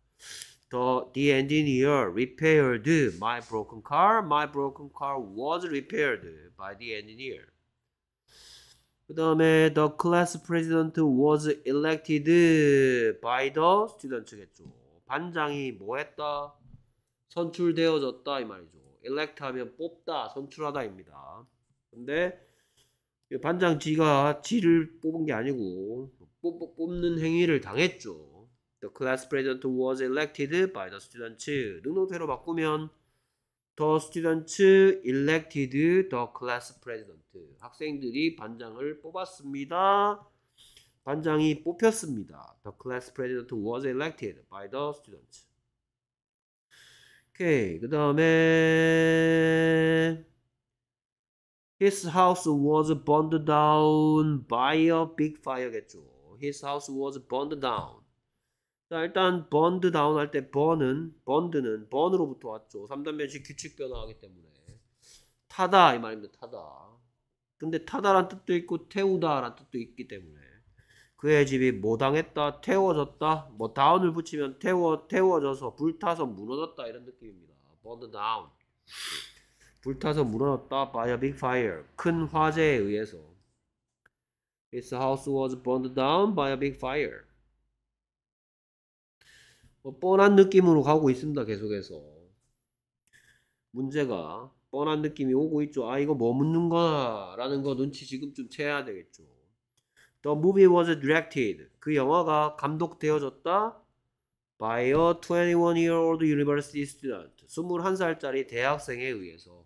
The, the engineer repaired my broken car. My broken car was repaired by the engineer. 그 다음에 the class president was elected by the student겠죠. 반장이 뭐 했다? 선출되어졌다 이 말이죠. elect 하면 뽑다, 선출하다입니다. 근데 반장 G가 G를 뽑은 게 아니고 뽑, 는 행위를 당했죠. The class president was elected by the students. 능동태로 바꾸면 the students elected the class president. 학생들이 반장을 뽑았습니다. 반장이 뽑혔습니다. The class president was elected by the students. 오케이. 그 다음에 His house was burned down by a big fire겠죠. His house was burned down. 자 일단 burned down 할 때 burn은 burned는 burn으로부터 왔죠. 3단 변식 규칙 변화하기 때문에 타다 이 말입니다. 타다. 근데 타다란 뜻도 있고 태우다란 뜻도 있기 때문에 그의 집이 모당했다, 태워졌다, 뭐 다운을 붙이면 태워 태워져서 불타서 무너졌다 이런 느낌입니다. burned down. 불타서 무너졌다 by a big fire. 큰 화재에 의해서. His house was burned down by a big fire. 뭐 뻔한 느낌으로 가고 있습니다. 계속해서. 문제가 뻔한 느낌이 오고 있죠. 아 이거 뭐 묻는 거라는 거 눈치 지금 좀 채야 되겠죠. The movie was directed. 그 영화가 감독되어졌다. By a 21-year-old university student. 21살짜리 대학생에 의해서.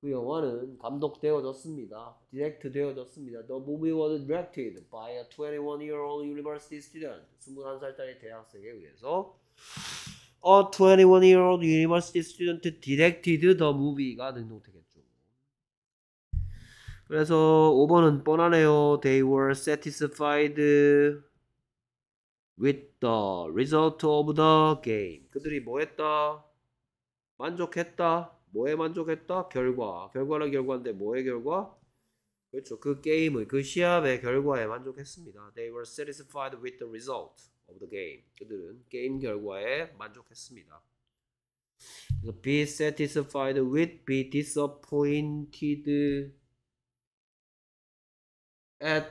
그 영화는 감독되어졌습니다. 디렉트 되어졌습니다. The movie was directed by a 21-year-old university student. 21살짜리 대학생에 의해서 a 21-year-old university student directed the movie가 능동태겠죠. 그래서 5번은 뻔하네요. They were satisfied with the result of the game. 그들이 뭐 했다? 만족했다. 뭐에 만족했다? 결과. 결과는 결과인데 뭐의 결과? 그렇죠. 그 게임의 그 시합의 결과에 만족했습니다. They were satisfied with the result of the game. 그들은 게임 결과에 만족했습니다. be satisfied with, be disappointed at,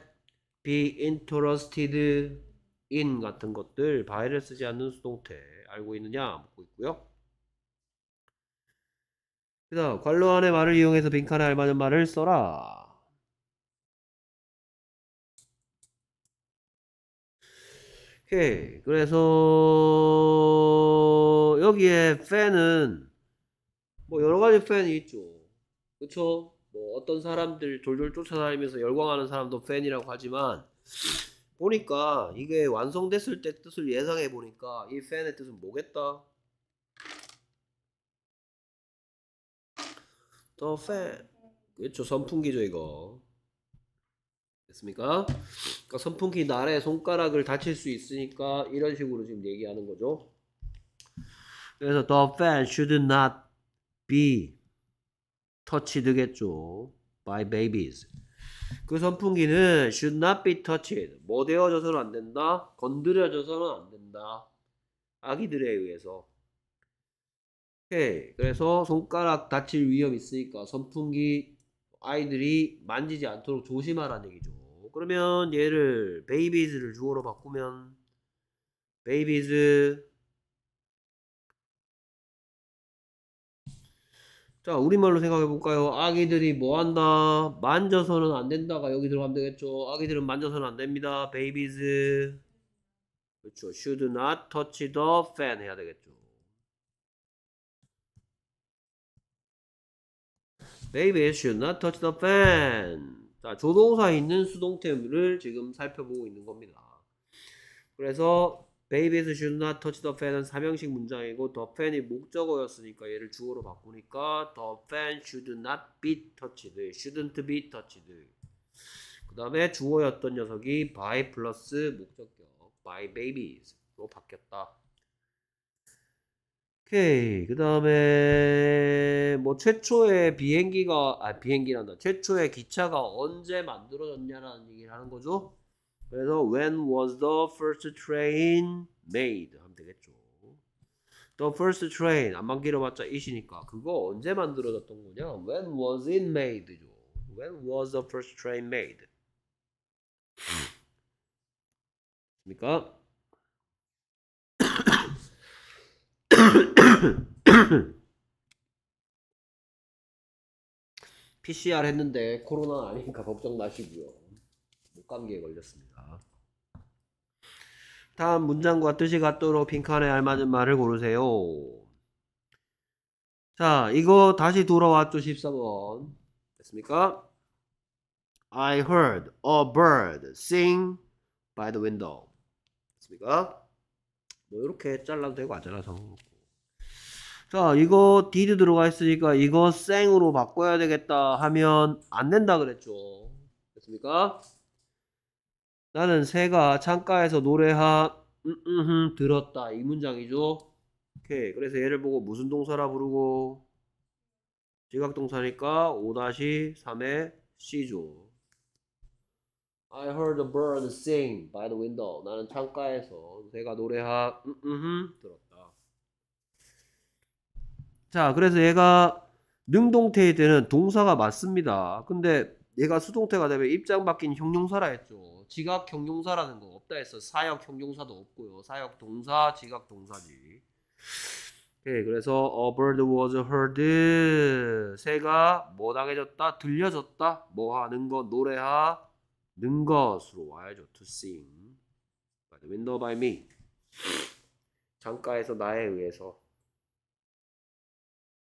be interested in 같은 것들 by를 쓰지 않는 수동태 알고 있느냐 묻고 있고요. 그래서 관로 안의 말을 이용해서 빈칸에 알맞은 말을 써라. 오케이 그래서 여기에 팬은 뭐 여러 가지 팬이 있죠. 그쵸? 뭐 어떤 사람들 졸졸 쫓아다니면서 열광하는 사람도 팬이라고 하지만 보니까 이게 완성됐을 때 뜻을 예상해 보니까 이 팬의 뜻은 뭐겠다? 더 팬. 그렇죠. 선풍기죠, 이거. 됐습니까? 그러니까 선풍기 날에 손가락을 다칠 수 있으니까 이런 식으로 지금 얘기하는 거죠. 그래서 the fan should not be 터치되겠죠. by babies. 그 선풍기는 should not be touched. 뭐 되어져서는 안 된다. 건드려져서는 안 된다. 아기들에 의해서. 오케이. 그래서 손가락 다칠 위험 이 있으니까 선풍기 아이들이 만지지 않도록 조심하라는 얘기죠. 그러면 얘를 babies를 주어로 바꾸면 babies 자 우리말로 생각해 볼까요 아기들이 뭐한다 만져서는 안된다가 여기 들어가면 되겠죠 아기들은 만져서는 안됩니다 babies 그렇죠 should not touch the fan 해야 되겠죠 babies should not touch the fan 자 조동사에 있는 수동태를 지금 살펴보고 있는 겁니다 그래서 babies should not touch the fan은 삼명식 문장이고 the fan이 목적어였으니까 얘를 주어로 바꾸니까 the fan should not be touched, shouldn't be touched. 그 다음에 주어였던 녀석이 by 플러스 목적격 by babies로 바뀌었다. 오케이 그 다음에 뭐 최초의 비행기가 아 비행기란다 최초의 기차가 언제 만들어졌냐라는 얘기를 하는 거죠 그래서 when was the first train made 하면 되겠죠. The first train 안만 길어봤자 이시니까 그거 언제 만들어졌던 거냐? When was it made죠. When was the first train made? 그니까 PCR 했는데 코로나 아니니까 걱정 마시고요. 관계에 걸렸습니다. 다음 문장과 뜻이 같도록 빈칸에 알맞은 말을 고르세요. 자, 이거 다시 돌아왔죠, 14번. 됐습니까? I heard a bird sing by the window. 됐습니까? 뭐 이렇게 잘라도 되고 안 잘라서 자 이거 did 들어가 있으니까 이거 sang으로 바꿔야 되겠다 하면 안 된다 그랬죠 됐습니까? 나는 새가 창가에서 노래하 음음 들었다 이 문장이죠. 오케이 그래서 얘를 보고 무슨 동사라 부르고 지각동사니까 5-3의 C죠. I heard a bird sing by the window. 나는 창가에서 새가 노래하 음음 들었다. 자 그래서 얘가 능동태일 때는 동사가 맞습니다. 근데 얘가 수동태가 되면 입장 바뀐 형용사라 했죠. 지각 경용사라는거 없다 했어. 사역 경용사도 없고요. 사역 동사, 지각 동사지. 오 예, 그래서 a bird was heard. 새가 뭐 당해졌다? 들려졌다. 뭐 하는 것, 노래하는 것으로 와야죠. to sing. By the window by me. 창가에서 나에 의해서.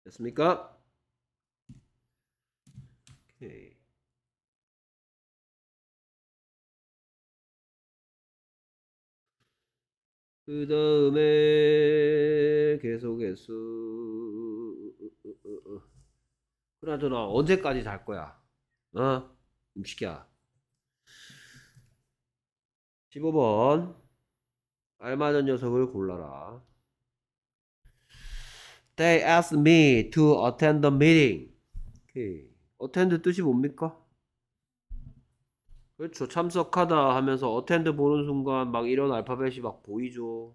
됐습니까? 오케이. 그 다음에 계속해서 그나저나 언제까지 잘 거야? 어? 음식이야 15번 알맞은 녀석을 골라라 They asked me to attend the meeting okay. attend 뜻이 뭡니까? 그렇죠. 참석하다 하면서 어텐드 보는 순간 막 이런 알파벳이 막 보이죠.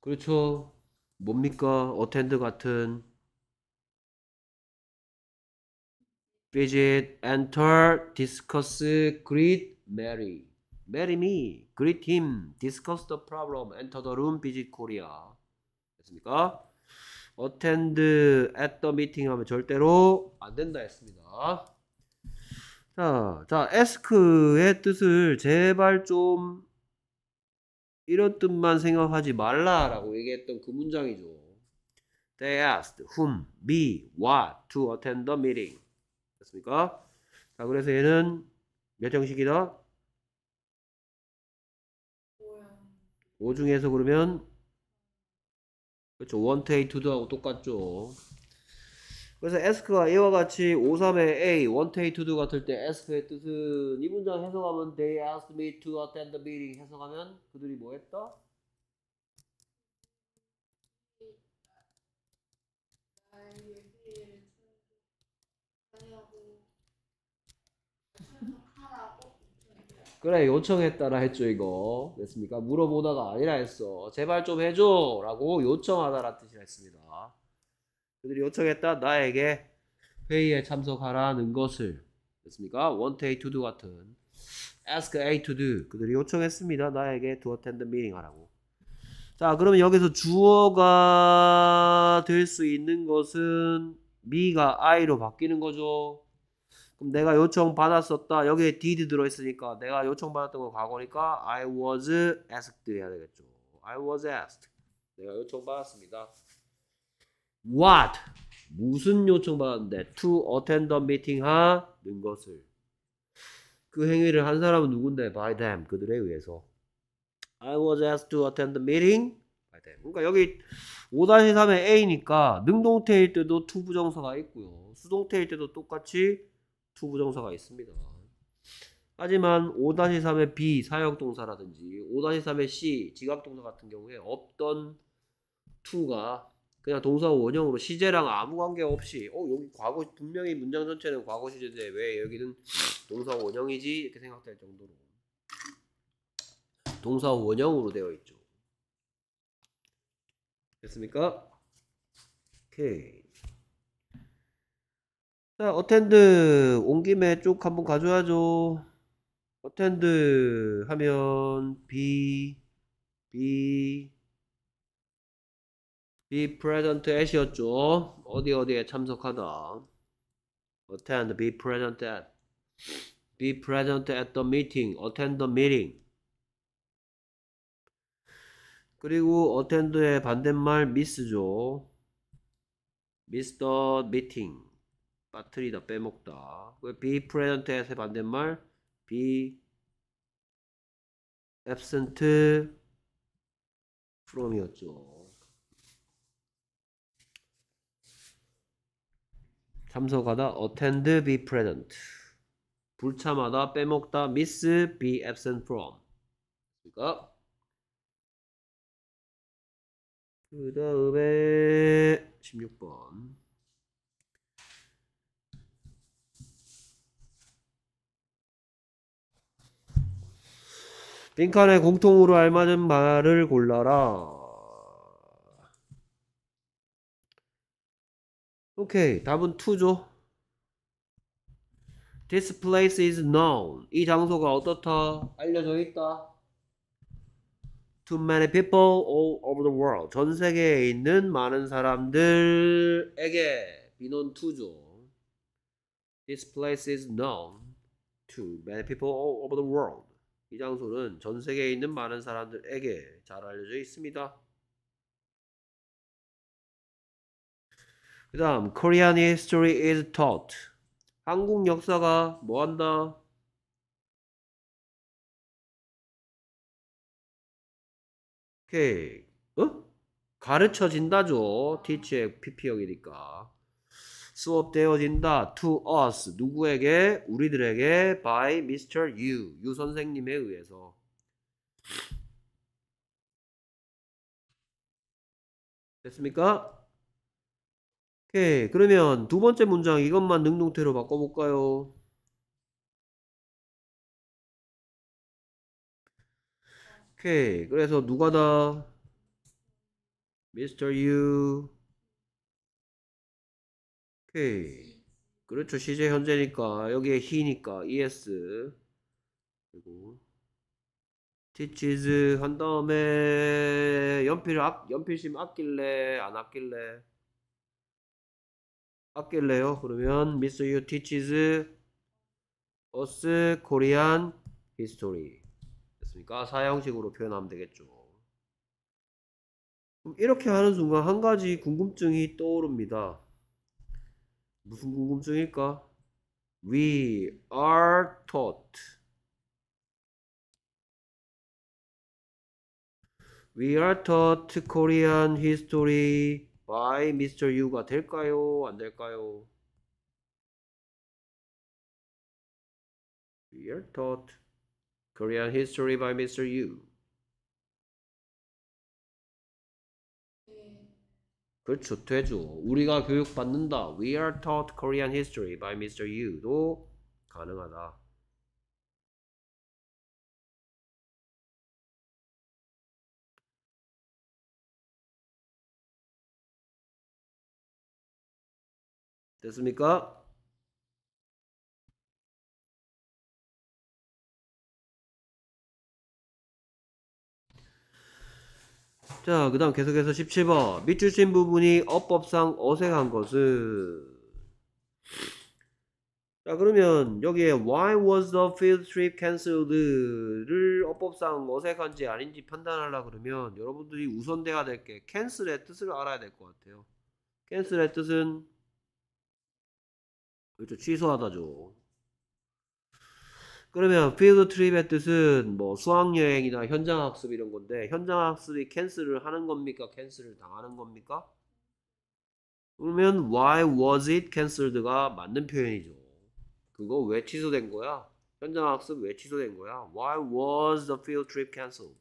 그렇죠. 뭡니까? 어텐드 같은 visit, enter, discuss, greet, marry. marry me, greet him, discuss the problem, enter the room, visit Korea. 됐습니까? attend at the meeting 하면 절대로 안 된다 했습니다. 자, 자, ask의 뜻을 제발 좀 이런 뜻만 생각하지 말라라고 얘기했던 그 문장이죠. They asked whom, me, what to attend the meeting. 됐습니까? 자, 그래서 얘는 몇 형식이다? 5 중에서 그러면 그렇죠. 원테이 투두하고 똑같죠. 그래서 ask가 이와 같이 53의 a 원테이 투두 같을 때 ask의 뜻은 이 문장 해석하면 they asked me to attend the meeting 해석하면 그들이 뭐 했다? 그래 요청했다라 했죠 이거 됐습니까? 물어보다가 아니라 했어 제발 좀 해줘 라고 요청하다라 뜻이라 했습니다 그들이 요청했다 나에게 회의에 참석하라는 것을 됐습니까? want A to do 같은 ask A to do 그들이 요청했습니다 나에게 to attend the meeting 하라고 자 그러면 여기서 주어가 될 수 있는 것은 me가 I로 바뀌는 거죠 내가 요청 받았었다. 여기에 did 들어있으니까 내가 요청 받았던 거 과거니까 I was asked 해야 되겠죠. I was asked. 내가 요청 받았습니다. What? 무슨 요청 받았는데? To attend the meeting 하는 것을. 그 행위를 한 사람은 누군데? By them. 그들에 의해서. I was asked to attend the meeting. By them. 그러니까 여기 5-3의 A니까 능동태일 때도 to 부정사가 있고요. 수동태일 때도 똑같이 투부정사가 있습니다. 하지만 5-3의 B 사역동사라든지 5-3의 C 지각동사 같은 경우에 없던 t 가 그냥 동사 원형으로 시제랑 아무 관계 없이 어 여기 과거 분명히 문장 전체는 과거 시제인데 왜 여기는 동사 원형이지 이렇게 생각될 정도로 동사 원형으로 되어 있죠. 됐습니까? 오케이. 자, 어텐드 온 김에 쭉 한번 가져야죠. 어텐드 하면 be be be present at이었죠. 어디 어디에 참석하다. attend be present at be present at the meeting attend the meeting 그리고 attend의 반대말 miss죠. miss the meeting 빠뜨리다 빼먹다 be present의 반대말 be absent from이었죠 참석하다 attend be present 불참하다 빼먹다 miss be absent from 그러니까 그 다음에 16번 빈칸에 공통으로 알맞은 말을 골라라. 오케이. 답은 2죠. This place is known. 이 장소가 어떻다? 알려져 있다. To many people all over the world. 전 세계에 있는 많은 사람들에게 민원 투조. This place is known to many people all over the world. 이 장소는 전 세계에 있는 많은 사람들에게 잘 알려져 있습니다. 그 다음 Korean history is taught 한국 역사가 뭐한다? 오케이 어? 가르쳐진다죠. teach의 PP형이니까 수업되어진다 to us 누구에게 우리들에게 by Mr. Yu 유 선생님에 의해서 됐습니까? 오케이 그러면 두 번째 문장 이것만 능동태로 바꿔볼까요? 오케이 그래서 누가다 Mr. y U 오케이. 그렇죠. 시제 현재니까 여기에 he니까 es 그리고 teaches 한 다음에 연필 아, 연필심 아낄래 안 아낄래 아낄래요. 그러면 miss you teaches us Korean history 됐습니까? 사형식으로 표현하면 되겠죠. 이렇게 하는 순간 한 가지 궁금증이 떠오릅니다. 무슨 궁금증일까? We are taught. We are taught Korean history by Mr. Yu가 될까요? 안 될까요? We are taught Korean history by Mr. Yu. 그렇죠. 되죠. 우리가 교육받는다. We are taught Korean history by Mr. Yu도 가능하다. 됐습니까? 자, 그 다음 계속해서 17번. 밑줄친 부분이 어법상 어색한 것은? 자, 그러면 여기에 why was the field trip cancelled를 어법상 어색한지 아닌지 판단하려 그러면 여러분들이 우선돼야 될 게 cancel의 뜻을 알아야 될 것 같아요. cancel의 뜻은 그렇죠, 취소하다죠. 그러면 field trip의 뜻은 뭐 수학여행이나 현장학습 이런 건데 현장학습이 캔슬을 하는 겁니까? 캔슬을 당하는 겁니까? 그러면 why was it canceled가 맞는 표현이죠. 그거 왜 취소된 거야? 현장학습 왜 취소된 거야? Why was the field trip cancelled?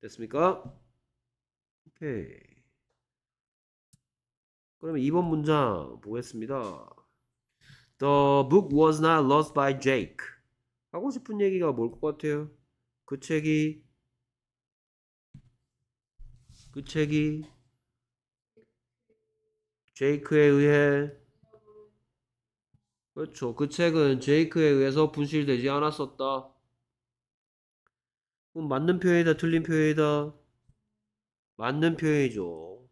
됐습니까? 오케이. 그러면 2번 문장 보겠습니다. The book was not lost by Jake. 하고 싶은 얘기가 뭘 것 같아요? 그 책이 그 책이 제이크에 의해 그렇죠. 그 책은 제이크에 의해서 분실되지 않았었다. 그럼 맞는 표현이다, 틀린 표현이다. 맞는 표현이죠.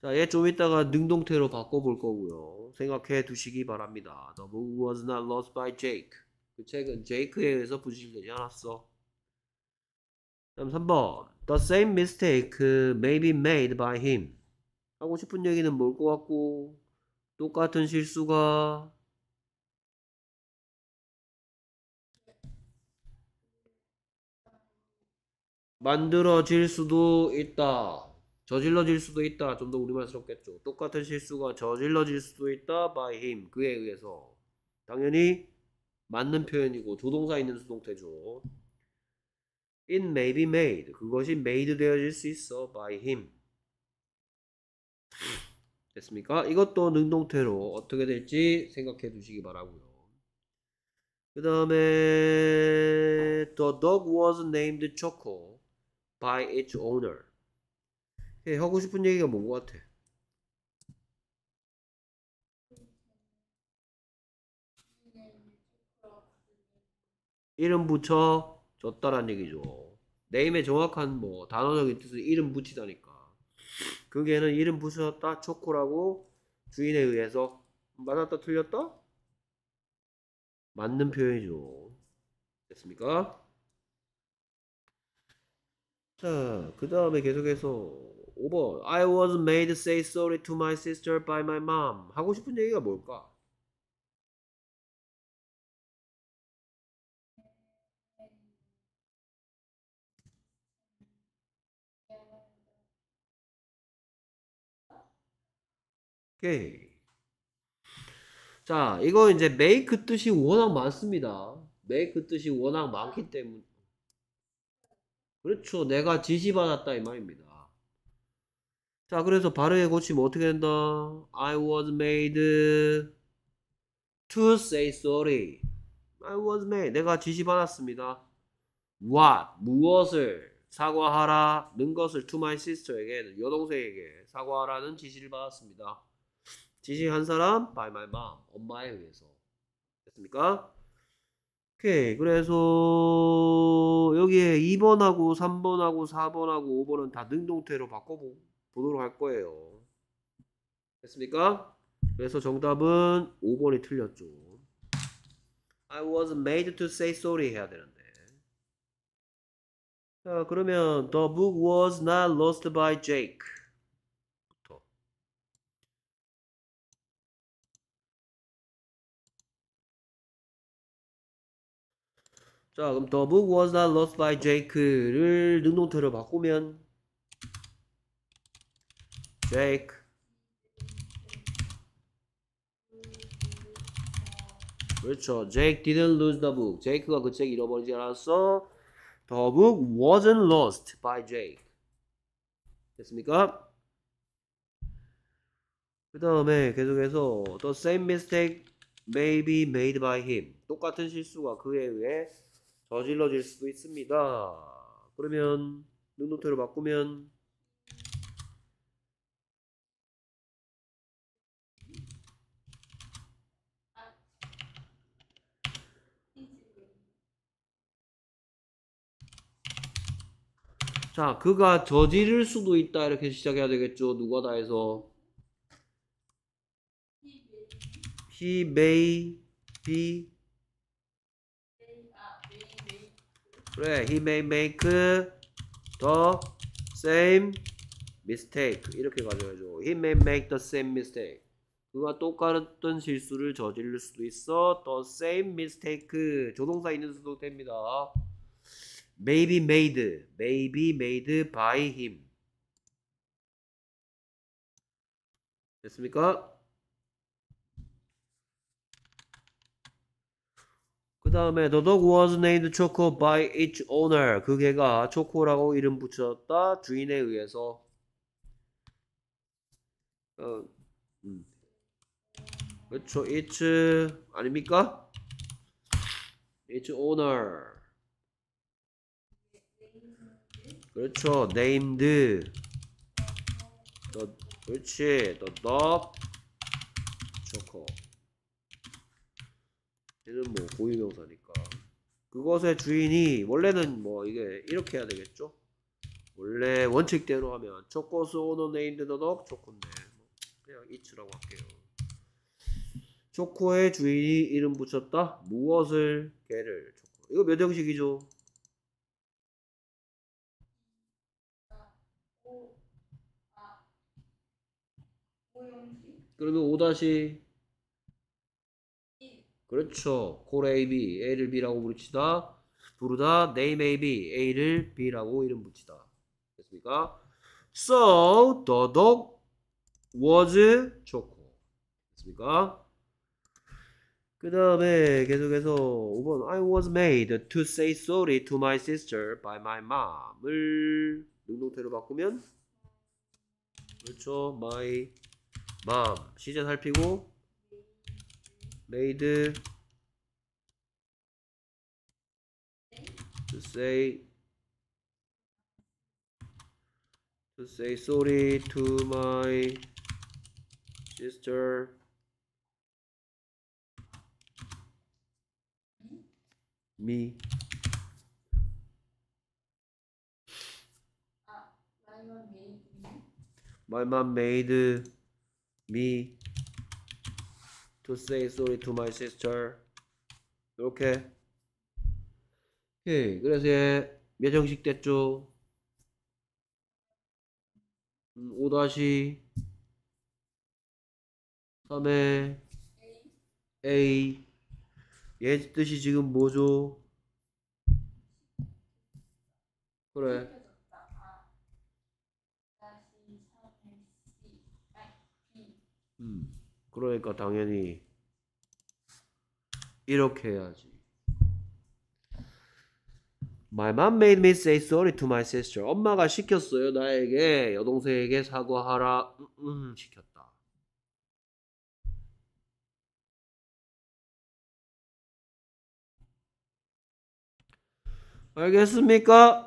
자, 얘 좀 이따가 능동태로 바꿔볼 거고요. 생각해 두시기 바랍니다. The book was not lost by Jake. 그 책은 제이크에 의해서 부실되지 않았어. 다음 3번 The same mistake may be made by him. 하고 싶은 얘기는 뭘 것 같고 똑같은 실수가 만들어질 수도 있다. 저질러질 수도 있다. 좀 더 우리말스럽겠죠. 똑같은 실수가 저질러질 수도 있다. by him. 그에 의해서. 당연히 맞는 표현이고 조동사 있는 수동태죠. It may be made. 그것이 made 되어질 수 있어. by him. 됐습니까? 이것도 능동태로 어떻게 될지 생각해 두시기 바라고요. 그 다음에 The dog was named Choco by its owner. 예, 하고 싶은 얘기가 뭔 것 같아? 이름 붙여 줬다란 얘기죠. 네임의 정확한 뭐 단어적인 뜻은 이름 붙이다니까. 그게는 이름 붙였다 초코라고 주인에 의해서 맞았다 틀렸다 맞는 표현이죠. 됐습니까? 자, 그 다음에 계속해서 오버. I was made to say sorry to my sister by my mom 하고 싶은 얘기가 뭘까? 오케이. 자, 이거 이제 make 뜻이 워낙 많습니다. make 뜻이 워낙 많기 때문에. 그렇죠. 내가 지시받았다 이 말입니다. 자 그래서 발음에 고치면 어떻게 된다 I was made to say sorry I was made 내가 지시받았습니다 what 무엇을 사과하라 는 것을 to my sister에게 여동생에게 사과하라는 지시를 받았습니다 지시한 사람 by my mom 엄마에 의해서 됐습니까? 오케이 그래서 여기에 2번하고 3번하고 4번하고 5번은 다 능동태로 바꿔보고 보도록 할 거예요. 됐습니까? 그래서 정답은 5번이 틀렸죠. I was made to say sorry 해야 되는데. 자, 그러면 the book was not lost by Jake. 자, 그럼 the book was not lost by Jake를 능동태로 바꾸면 Jake. 그렇죠. Jake didn't lose the book. 제이크가 그 책 잃어버리지 않았어. The book wasn't lost by Jake. 됐습니까? 그 다음에 계속해서 The same mistake may be made by him. 똑같은 실수가 그에 의해 저질러질 수도 있습니다. 그러면 눈노트를 바꾸면 자, 그가 저지를 수도 있다. 이렇게 시작해야 되겠죠. 누가 다 해서. He may be. 그래, he may make the same mistake. 이렇게 가져야죠. He may make the same mistake. 그가 똑같은 실수를 저지를 수도 있어. The same mistake. 조동사 있는 수도 됩니다. may be made, may be made by him. 됐습니까? 그 다음에 The dog was named Choco by its owner. 그 개가 초코라고 이름 붙였다. 주인에 의해서. 어, 음. 그쵸, its 아닙니까? its owner. 그렇죠. named. 너, 그렇지. 너, 너. 조커. 얘는 뭐, 고유명사니까. 그것의 주인이, 원래는 뭐, 이게, 이렇게 해야 되겠죠? 원래 원칙대로 하면, 초코스 오너 네임드 더덕 초코인데, 뭐 그냥 이츠라고 할게요. 초코의 주인이 이름 붙였다? 무엇을? 개를. 초코. 이거 몇 형식이죠? 그러면 5 다시 그렇죠. call A, B. A를 B라고 부르치다. 부르다. name A, B. A를 B라고 이름 붙이다. 됐습니까? So, the dog was 좋고. 됐습니까? 그 다음에 계속해서 5번 I was made to say sorry to my sister by my mom을 능동태로 바꾸면 그렇죠. my 맘 시제 살피고 made to say to say sorry to my sister me my mom made me to say sorry to my sister 이렇게 오케이 예, 그래서 얘몇형식 예, 됐죠 음, 5다시 3에 A 얘 뜻이 지금 뭐죠? 그래 그러니까 당연히 이렇게 해야지. My mom made me say sorry to my sister. 엄마가 시켰어요. 나에게 여동생에게 사과하라. 음, 음, 시켰다. 알겠습니까?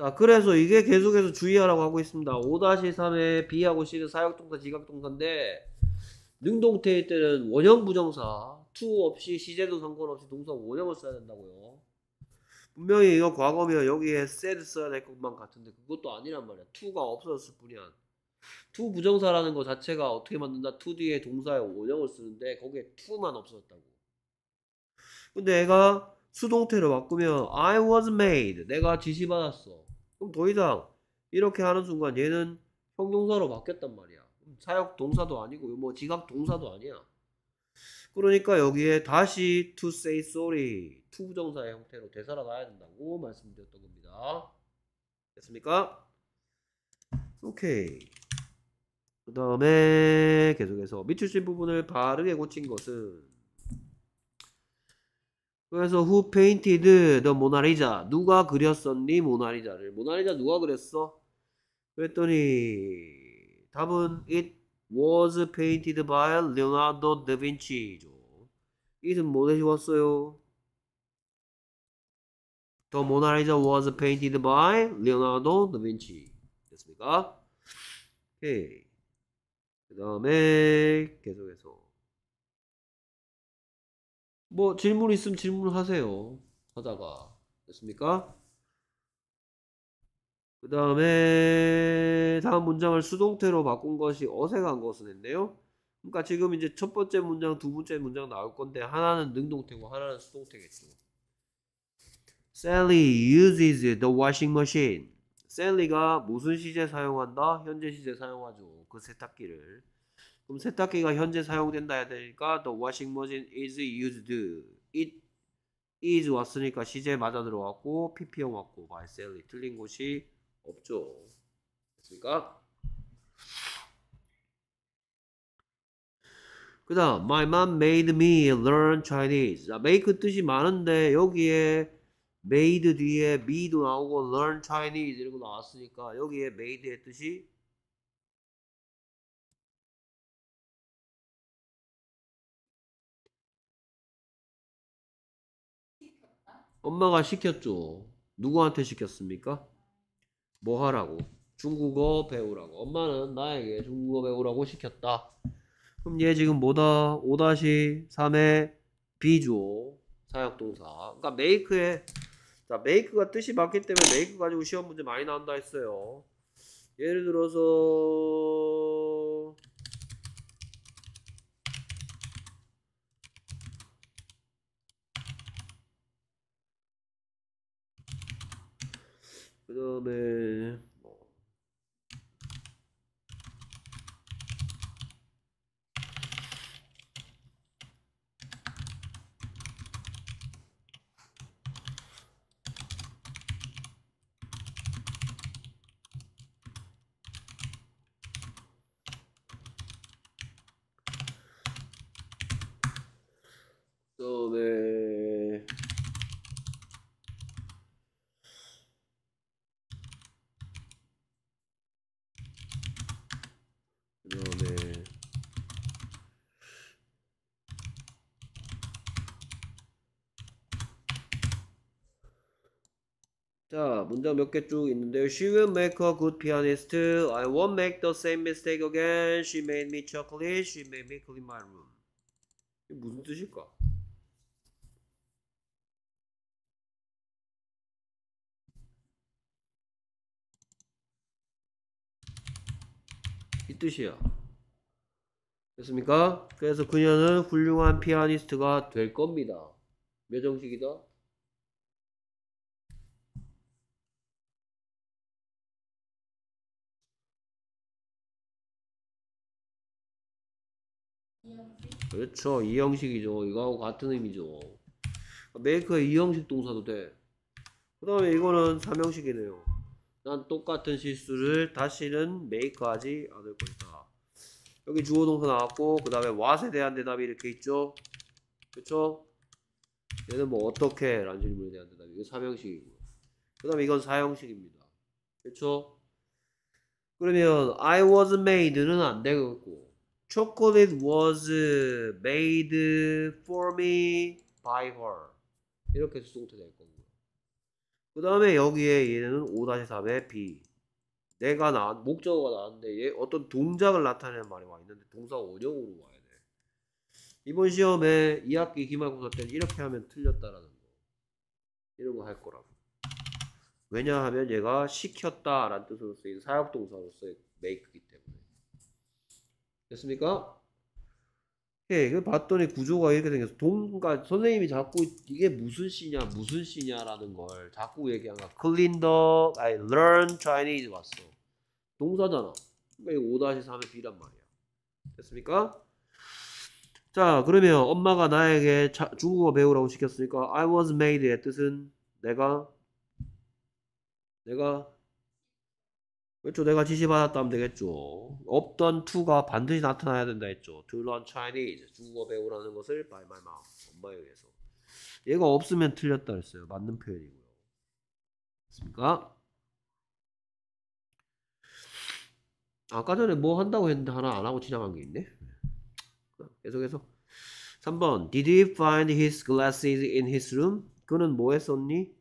자, 그래서 이게 계속해서 주의하라고 하고 있습니다. 5-3의 B하고 C는 사역동사, 지각동사인데 능동태일 때는 원형 부정사, to 없이 시제도 상관없이 동사 원형을 써야 된다고요. 분명히 이거 과거면 여기에 said 써야 될 것만 같은데 그것도 아니란 말이야. to가 없어졌을 뿐이야. to 부정사라는 것 자체가 어떻게 만든다? to 뒤에 동사의 원형을 쓰는데 거기에 to만 없어졌다고. 근데 얘가 수동태로 바꾸면 I was made. 내가 지시받았어. 그럼 더 이상 이렇게 하는 순간 얘는 형용사로 바뀌었단 말이야. 사역 동사도 아니고 뭐 지각 동사도 아니야. 그러니까 여기에 다시 to say sorry 투부정사의 형태로 되살아가야 된다고 말씀드렸던 겁니다. 됐습니까? 오케이. 그 다음에 계속해서 밑줄 친 부분을 바르게 고친 것은 그래서 who painted the 모나리자 누가 그렸었니 모나리자를 모나리자 누가 그렸어? 그랬더니 답은 it was painted by Leonardo da Vinci죠. 이은 뭐 되시웠어요? The Mona Lisa was painted by Leonardo da Vinci. 됐습니까? 오케이. 그 다음에 계속해서 뭐 질문 있으면 질문하세요. 하다가 됐습니까? 그 다음에 다음 문장을 수동태로 바꾼 것이 어색한 것은 했네요. 그러니까 지금 이제 첫 번째 문장, 두 번째 문장 나올 건데 하나는 능동태고 하나는 수동태겠죠. Sally uses the washing machine. 셀리가 무슨 시제 사용한다? 현재 시제 사용하죠. 그 세탁기를. 그럼 세탁기가 현재 사용된다 해야 되니까 the washing machine is used. it is 왔으니까 시제 맞아 들어왔고 pp형 왔고 by Sally 틀린 곳이 없죠. 됐습니까? 그 다음 my mom made me learn Chinese. 자, make 뜻이 많은데 여기에 made 뒤에 me도 나오고 learn Chinese 이런 거 나왔으니까 여기에 made의 뜻이 엄마가 시켰죠. 누구한테 시켰습니까? 뭐 하라고? 중국어 배우라고. 엄마는 나에게 중국어 배우라고 시켰다. 그럼 얘 지금 뭐다? 5-3의 비주어 사역동사. 그러니까 메이크에자 m a k 가 뜻이 맞기 때문에 메이크 가지고 시험 문제 많이 나온다 했어요. 예를 들어서 那么。 문장 몇개 쭉 있는데요. She will make a good pianist. I won't make the same mistake again. She made me chocolate. She made me clean my room. 이게 무슨 뜻일까? 이 뜻이야. 됐습니까? 그래서 그녀는 훌륭한 피아니스트가 될 겁니다. 몇 정식이다? 그렇죠. 이 형식이죠. 이거하고 같은 의미죠. make의 이 형식 동사도 돼. 그 다음에 이거는 3형식이네요. 난 똑같은 실수를 다시는 make하지 않을 것이다. 여기 주어 동사 나왔고 그 다음에 what에 대한 대답이 이렇게 있죠. 그렇죠? 얘는 뭐 어떻게 라는 질문에 대한 대답이 이게 3형식이고요. 그 다음에 이건 4형식입니다. 그렇죠? 그러면 I was made는 안 되겠고 chocolate was uh, made for me by her. 이렇게 수동태 될 거고요. 그 다음에 여기에 얘는 5-3의 B. 내가 나 목적어가 나왔는데 얘 어떤 동작을 나타내는 말이 와 있는데 동사 원형으로 와야 돼. 이번 시험에 2학기 기말고사 때는 이렇게 하면 틀렸다라는 거. 이런 거 할 거라고. 왜냐하면 얘가 시켰다라는 뜻으로 쓰인 사역동사로서의 m a 기 때문에. 됐습니까? 예, 그 봤더니 구조가 이렇게 생겼어. 동, 그 그러니까 선생님이 자꾸 이게 무슨 시냐, 무슨 시냐라는 걸 자꾸 얘기하는 거야. Clean the, I learn Chinese 왔어. 동사잖아. 그러니까 5-3의 B란 말이야. 됐습니까? 자, 그러면 엄마가 나에게 자, 중국어 배우라고 시켰으니까 I was made의 뜻은 내가 내가 그렇죠. 내가 지시받았다면 되겠죠. 없던 투가 반드시 나타나야 된다 했죠. To learn Chinese. 중국어 배우라는 것을 by my mom. 엄마에 의해서. 얘가 없으면 틀렸다 했어요. 맞는 표현이고요. 됐습니까? 아까 전에 뭐 한다고 했는데 하나 안 하고 지나간 게 있네. 계속해서 3번 Did he find his glasses in his room? 그는 뭐 했었니?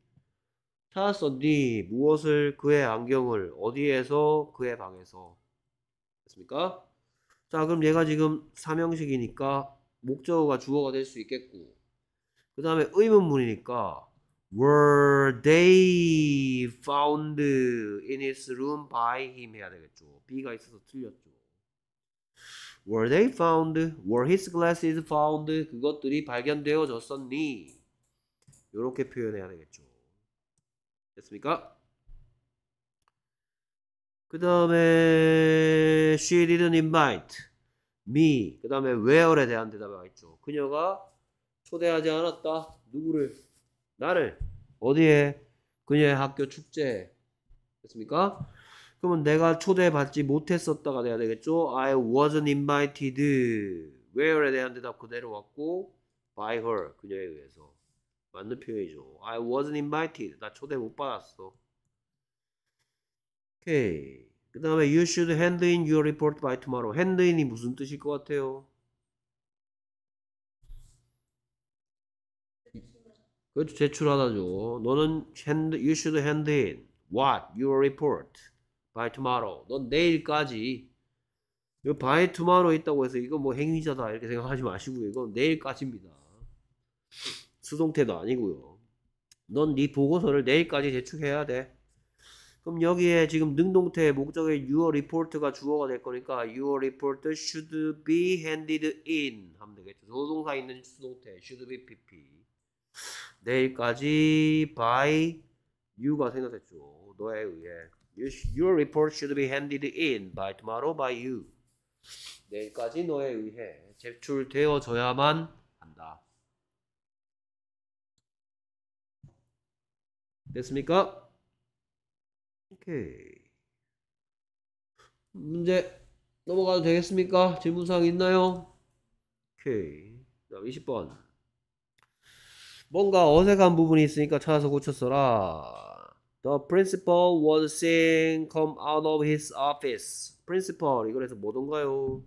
찾았었니 무엇을 그의 안경을 어디에서 그의 방에서 됐습니까? 자 그럼 얘가 지금 사형식이니까 목적어가 주어가 될 수 있겠고 그 다음에 의문문이니까 were they found in his room by him 해야 되겠죠 B가 있어서 틀렸죠 were they found were his glasses found 그것들이 발견되어졌었니 이렇게 표현해야 되겠죠 됐습니까? 그 다음에 she didn't invite me 그 다음에 where에 대한 대답이 와있죠 그녀가 초대하지 않았다 누구를 나를 어디에 그녀의 학교 축제에 됐습니까? 그러면 내가 초대받지 못했었다가 돼야 되겠죠 I wasn't invited where에 대한 대답 그대로 왔고 by her 그녀에 의해서 맞는 표현이죠. I wasn't invited. 나 초대 못 받았어. 오케이. 그 다음에 you should hand in your report by tomorrow. hand in이 무슨 뜻일 것 같아요? 그렇죠. 제출하다죠. 너는 hand, you should hand in what? your report by tomorrow. 넌 내일까지 이 by tomorrow 있다고 해서 이거 뭐 행위자다 이렇게 생각하지 마시고 이건 내일까지입니다. 수동태도 아니고요. 넌 네 보고서를 내일까지 제출해야 돼. 그럼 여기에 지금 능동태 목적의 your report가 주어가 될 거니까 your report should be handed in 하면 되겠죠. 조동사 있는 수동태 should be pp. 내일까지 by you가 생겼었죠. 너에 의해 your report should be handed in by tomorrow by you. 내일까지 너에 의해 제출되어져야만 됐습니까? 오케이. 문제 넘어가도 되겠습니까? 질문사항 있나요? 오케이. 다 20번. 뭔가 어색한 부분이 있으니까 찾아서 고쳤어라. The principal was seen come out of his office. principal 이걸 해서 뭐던가요?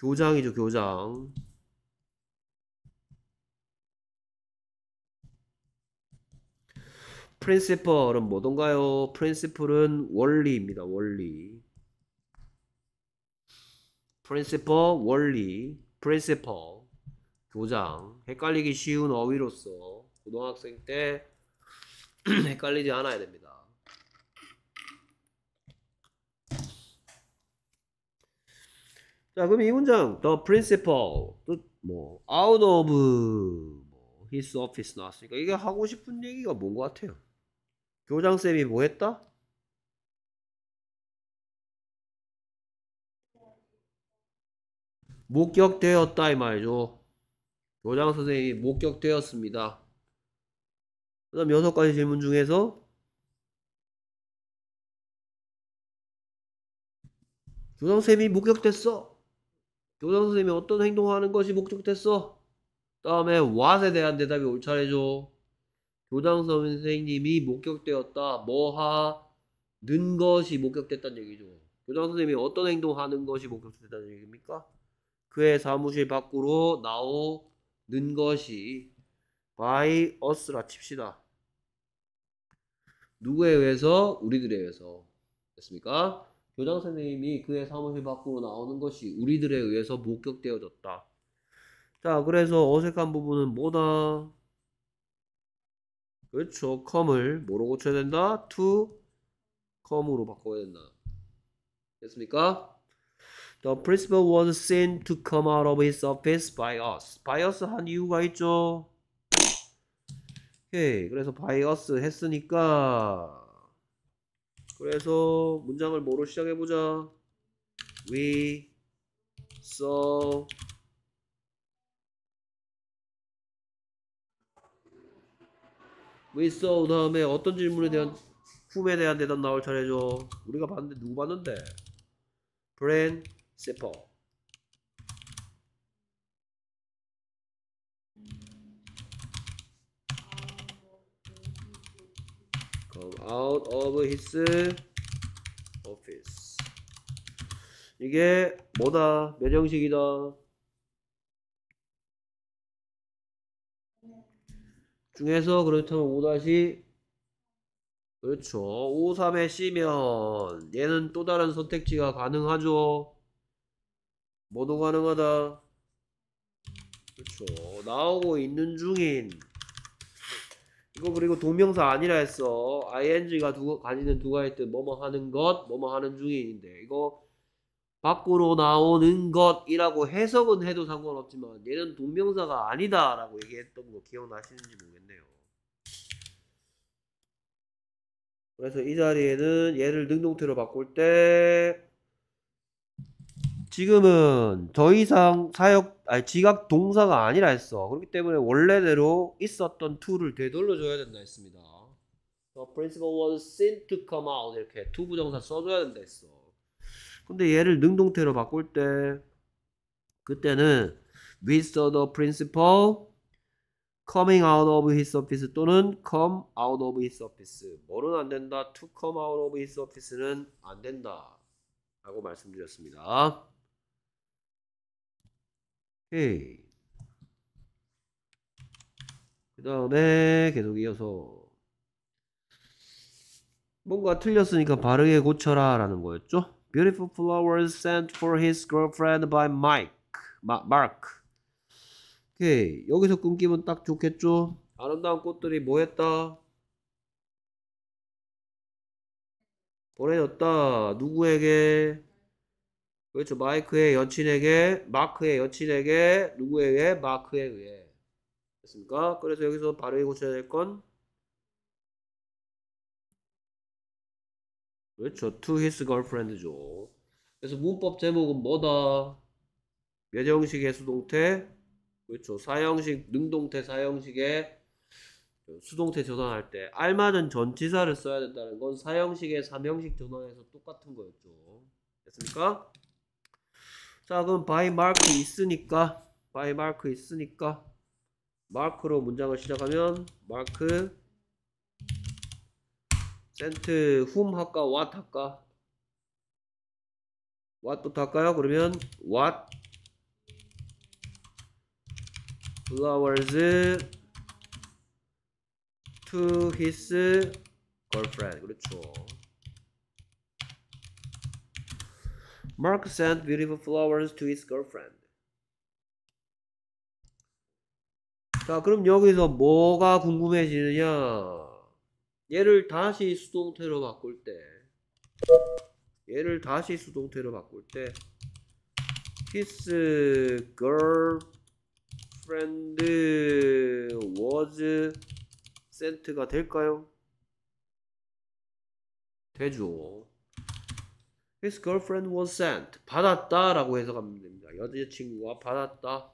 교장이죠, 교장. principle은 뭐던가요? principle은 원리입니다. 원리. principle 원리. principle 교장. 헷갈리기 쉬운 어휘로서 고등학생 때 헷갈리지 않아야 됩니다. 자, 그럼 이 문장 the principal 또뭐 out of 뭐, his office 나왔으니까 이게 하고 싶은 얘기가 뭔 것 같아요? 교장쌤이 뭐 했다? 목격되었다 이 말이죠. 교장 선생님이 목격되었습니다. 그 다음 여섯 가지 질문 중에서 교장쌤이 목격됐어. 교장선생님이 어떤 행동하는 것이 목격됐어. 그 다음에 what에 대한 대답이 올 차례죠. 교장 선생님이 목격되었다. 뭐 하는 것이 목격됐다는 얘기죠. 교장 선생님이 어떤 행동하는 것이 목격됐다는 얘기입니까? 그의 사무실 밖으로 나오는 것이 by us라 칩시다. 누구에 의해서? 우리들에 의해서. 됐습니까? 교장 선생님이 그의 사무실 밖으로 나오는 것이 우리들에 의해서 목격되어졌다. 자, 그래서 어색한 부분은 뭐다? 그렇죠. come을 뭐로 고쳐야 된다? to come으로 바꿔야 된다. 됐습니까? The principal was seen to come out of his office by us. by us 한 이유가 있죠. 오케이. 그래서 by us 했으니까 그래서 문장을 뭐로 시작해보자. We saw with 뭐 of 그 다음에 어떤 질문에 대한 품에 대한 대답 나올 차례죠. 우리가 봤는데 누구 봤는데? 브랜 세퍼. Come out of his office. 이게 뭐다? 면 형식이다? 중에서 그렇다면 5 다시 그렇죠. 5, 3에 C면 얘는 또 다른 선택지가 가능하죠. 뭐도 가능하다. 그렇죠. 나오고 있는 중인 이거 그리고 동명사 아니라 했어. ing가 두, 가지는 두 가지 뜻 뭐뭐 하는 것, 뭐뭐 하는 중인데 이거 밖으로 나오는 것이라고 해석은 해도 상관없지만 얘는 동명사가 아니다라고 얘기했던 거 기억나시는지 모르겠네요. 그래서 이 자리에는 얘를 능동태로 바꿀 때 지금은 더 이상 사역 아니 지각 동사가 아니라 했어. 그렇기 때문에 원래대로 있었던 to를 되돌려 줘야 된다 했습니다. The principal was seen to come out 이렇게 t 부정사 써줘야 된다 했어. 근데 얘를 능동태로 바꿀 때 그때는 with the principal coming out of his office 또는 come out of his office 뭐는 안 된다 to come out of his office는 안 된다 라고 말씀드렸습니다 오케이 그 다음에 계속 이어서 뭔가 틀렸으니까 바르게 고쳐라 라는 거였죠 Beautiful flowers sent for his girlfriend by Mike. 마, Mark. 오케이. 여기서 끊기면 딱 좋겠죠? 아름다운 꽃들이 뭐 했다? 보내줬다. 누구에게? 그렇죠. 마이크의 여친에게, 마크의 여친에게, 누구에게? 마크에 의해. 됐습니까? 그래서 여기서 바로이 고쳐야 될 건? 그렇죠. To his girlfriend죠. 그래서 문법 제목은 뭐다? 예정식의 수동태, 그렇죠. 사형식, 능동태 사형식의 수동태 전환할 때 알맞은 전치사를 써야 된다는 건 사형식의 삼형식 전환에서 똑같은 거였죠. 됐습니까? 자 그럼 by mark 있으니까 by mark 있으니까 mark로 문장을 시작하면 mark 센트 훔 할까? 왓 할까? 왓부터 할까요? 그러면 what flowers to his girlfriend 그렇죠 Mark sent beautiful flowers to his girlfriend 자 그럼 여기서 뭐가 궁금해지느냐 얘를 다시 수동태로 바꿀 때 얘를 다시 수동태로 바꿀 때 his girlfriend was sent가 될까요? 되죠. His girlfriend was sent. 받았다 라고 해석하면 됩니다. 여자친구가 받았다.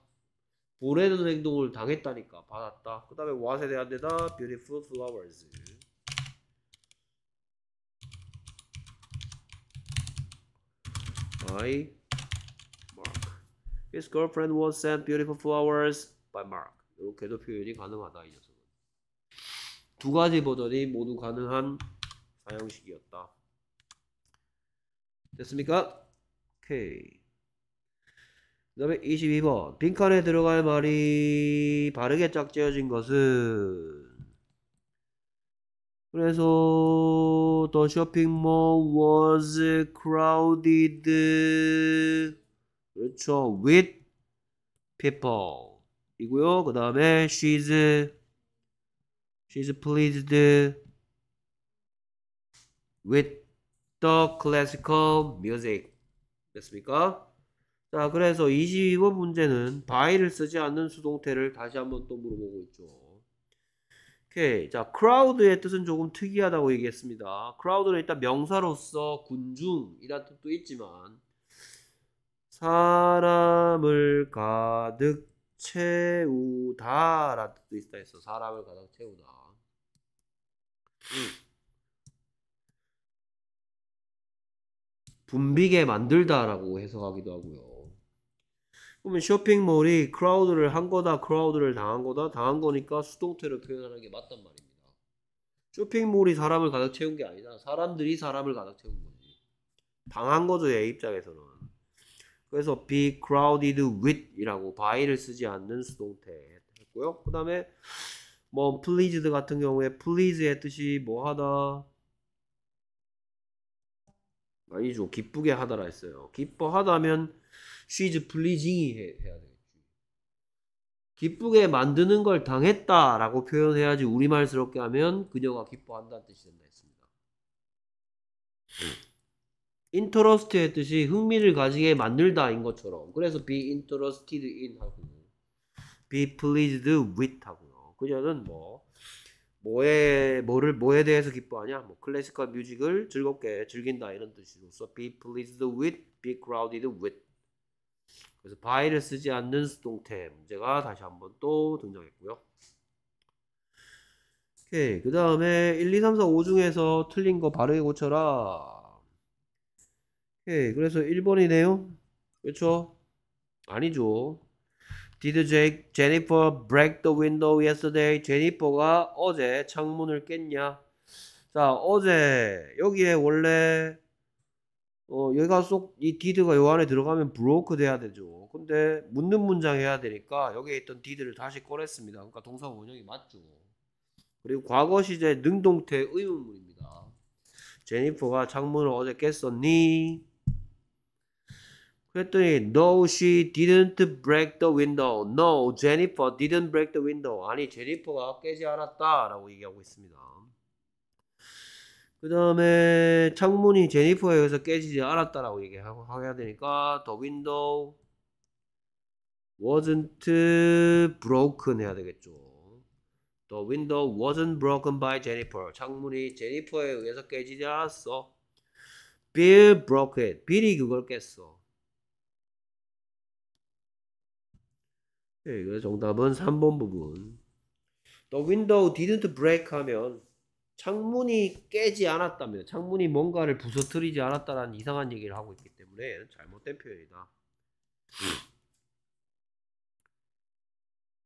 보내는 행동을 당했다니까. 받았다. 그 다음에 what에 대한 데다 beautiful flowers. by Mark. His girlfriend was sent beautiful flowers by Mark. 이렇게도 표현이 가능하다 이 녀석은. 두 가지 버전이 모두 가능한 사용식이었다. 됐습니까? 오케이. 그 다음에 22번 빈칸에 들어갈 말이 바르게 짝지어진 것은 그래서 the shopping mall was crowded 그렇죠 with people 이고요 그 다음에 she's she's pleased with the classical music 됐습니까? 자 그래서 25문제는 by를 쓰지 않는 수동태를 다시 한번 또 물어보고 있죠 오케이. 자, c r o w 의 뜻은 조금 특이하다고 얘기했습니다. 크라우드는 일단 명사로서 군중이라는 뜻도 있지만 사람을 가득 채우다라는 뜻도 있다 했어. 사람을 가득 채우다. 음. 분비게 만들다라고 해석하기도 하고요. 그러면 쇼핑몰이 크라우드를 한 거다, 크라우드를 당한 거다, 당한 거니까 수동태로 표현하는 게 맞단 말입니다. 쇼핑몰이 사람을 가득 채운 게 아니라 사람들이 사람을 가득 채운 거지. 당한 거죠, 얘 입장에서는. 그래서 be crowded with 이라고 by를 쓰지 않는 수동태 했고요. 그 다음에 뭐 pleased 같은 경우에 please의 뜻이 뭐 하다, 아니죠. 기쁘게 하다라 했어요. 기뻐하다면 she's pleasing이 해, 야 되겠지. 기쁘게 만드는 걸 당했다라고 표현해야지 우리말스럽게 하면 그녀가 기뻐한다는 뜻이 된다 했습니다. interest의 뜻이 흥미를 가지게 만들다인 것처럼 그래서 be interested in 하고 be pleased with 하고요. 그녀는 뭐 뭐에 뭐를 뭐에 대해서 기뻐하냐? 뭐클래식컬 뮤직을 즐겁게 즐긴다 이런 뜻이로서 be pleased with, be crowded with 그래서 바이를 쓰지 않는 수동태 문제가 다시 한번 또 등장했고요. 오케이. 그 다음에 1, 2, 3, 4, 5 중에서 틀린 거 바르게 고쳐라. 오케이. 그래서 1번이네요. 그렇죠? 아니죠. Did Jake, Jennifer break the window yesterday? 제니퍼가 어제 창문을 깼냐? 자, 어제 여기에 원래 어, 여기가 속이 디드가 요 안에 들어가면 브로크 돼야 되죠. 근데 묻는 문장 해야 되니까 여기에 있던 디드를 다시 꺼냈습니다. 그러니까 동사 원형이 맞죠. 그리고 과거 시제 능동태 의문문입니다. 제니퍼가 창문을 어제 깼었니? 그랬더니 No, she didn't break the window. No, Jennifer didn't break the window. 아니 제니퍼가 깨지 않았다라고 얘기하고 있습니다. 그 다음에 창문이 제니퍼에 의해서 깨지지 않았다라고 얘기하고 해야 되니까 the window wasn't broken 해야 되겠죠. The window wasn't broken by Jennifer. 창문이 제니퍼에 의해서 깨지지 않았어. Bill broke it. 빌이 그걸 깼어. 네, 이거 정답은 3번 부분. The window didn't break 하면 창문이 깨지 않았다면 창문이 뭔가를 부서뜨리지 않았다라는 이상한 얘기를 하고 있기 때문에 잘못된 표현이다.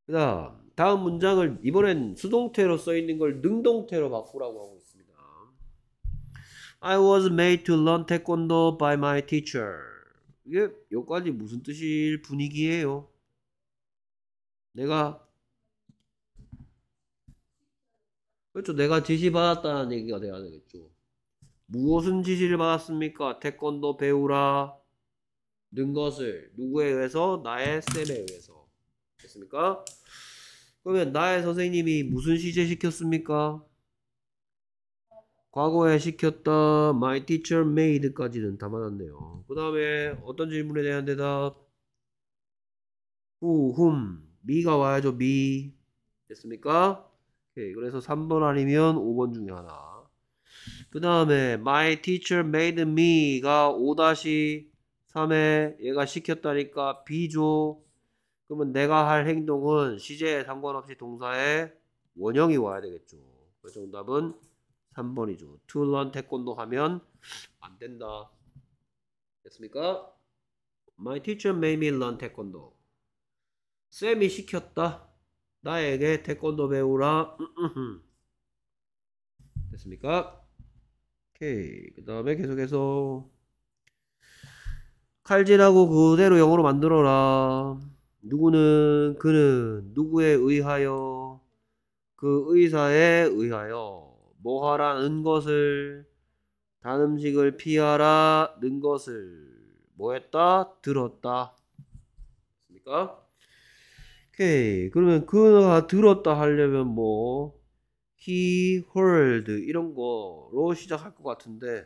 그다음 다음 문장을 이번엔 수동태로 써 있는 걸 능동태로 바꾸라고 하고 있습니다. I was made to learn taekwondo by my teacher. 이게 여기까지 무슨 뜻일 분위기예요? 내가 그렇죠. 내가 지시받았다는 얘기가 돼야 되겠죠. 무엇은 지시를 받았습니까? 태권도 배우라 는 것을 누구에 의해서? 나의 쌤에 의해서. 됐습니까? 그러면 나의 선생님이 무슨 시제 시켰습니까? 과거에 시켰다. My teacher made까지는 담아놨네요. 그 다음에 어떤 질문에 대한 대답? Who, whom, m 가 와야죠. 미. 됐습니까? 오케이. 그래서 3번 아니면 5번 중에 하나. 그 다음에 my teacher made me가 5-3에 얘가 시켰다니까 B죠. 그러면 내가 할 행동은 시제에 상관없이 동사에 원형이 와야 되겠죠. 그 정답은 3번이죠. to learn 태권도 하면 안 된다. 됐습니까? My teacher made me learn 태권도. 쌤이 시켰다. 나에게 태권도 배우라. 됐습니까? 오케이. 그 다음에 계속해서 칼질하고 그대로 영어로 만들어라. 누구는 그는 누구에 의하여 그 의사에 의하여 뭐하라는 것을 단 음식을 피하라는 것을 뭐했다 들었다. 됐습니까? 오케이. 그러면 그가 들었다 하려면 뭐 he heard 이런 거로 시작할 것 같은데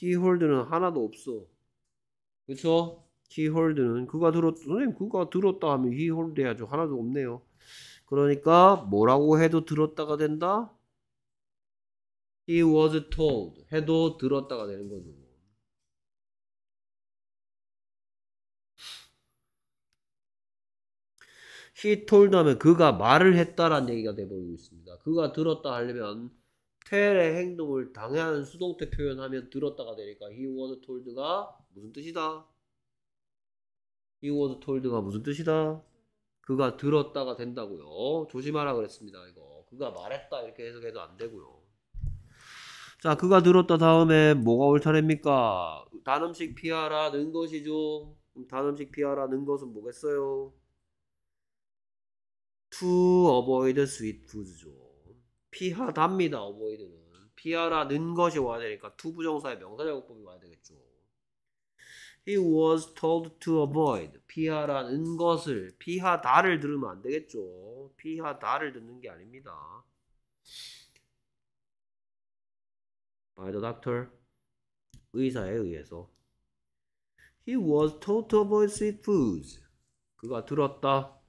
he heard는 하나도 없어. 그쵸? he heard는 그가 들었 선생님 그가 들었다 하면 he heard 해야죠. 하나도 없네요. 그러니까 뭐라고 해도 들었다가 된다. he was told 해도 들었다가 되는 거죠. 뭐. he told 하면 그가 말을 했다라는 얘기가 돼버리고 있습니다. 그가 들었다 하려면 tell의 행동을 당한 연 수동태 표현하면 들었다가 되니까 he was told가 무슨 뜻이다? he was told가 무슨 뜻이다? 그가 들었다가 된다고요. 조심하라 그랬습니다. 이거 그가 말했다 이렇게 해석해도 안 되고요. 자, 그가 들었다 다음에 뭐가 옳다례니까 단음식 피하라는 것이죠. 단음식 피하라는 것은 뭐겠어요? to avoid sweet foods죠. 피하답니다. avoid는. 피하라는 것이 와야 되니까 to 부정사의 명사제공법이 와야 되겠죠. He was told to avoid. 피하라는 것을 피하다를 들으면 안 되겠죠. 피하다를 듣는 게 아닙니다. By the doctor. 의사에 의해서. He was told to avoid sweet foods. 그가 들었다.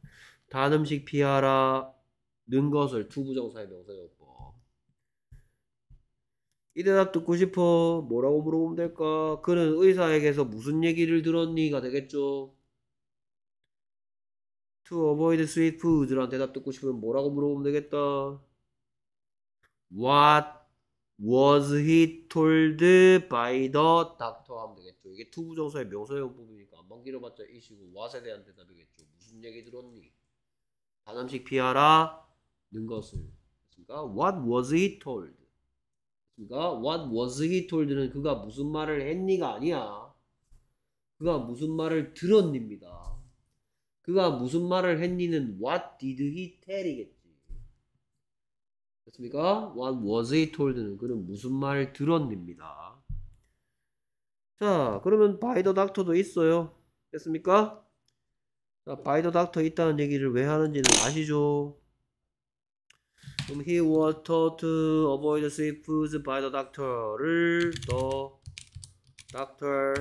단음식 피하라 는 것을 두부정사의 명사용법 이 대답 듣고 싶어 뭐라고 물어보면 될까 그는 의사에게서 무슨 얘기를 들었니가 되겠죠 To avoid sweet f o o d 란 대답 듣고 싶으면 뭐라고 물어보면 되겠다 What was he told by the doctor 하면 되겠죠 이게 투부정사의 명사용법이니까 안만기려봤자 이시고 what에 대한 대답이겠죠 무슨 얘기 들었니 단언식 피하라 는 것을 그러니까 What was he told? 그러니까 What was he told는 그가 무슨 말을 했니가 아니야. 그가 무슨 말을 들었니입니다. 그가 무슨 말을 했니는 What did he tell이겠지. 됐습니까? What was he told는 그는 무슨 말을 들었니입니다. 자 그러면 바이 더 닥터도 있어요. 됐습니까? 바이더 닥터 있다는 얘기를 왜 하는지는 아시죠? 그럼 he wanted to avoid Swift's by the doctor를 the doctor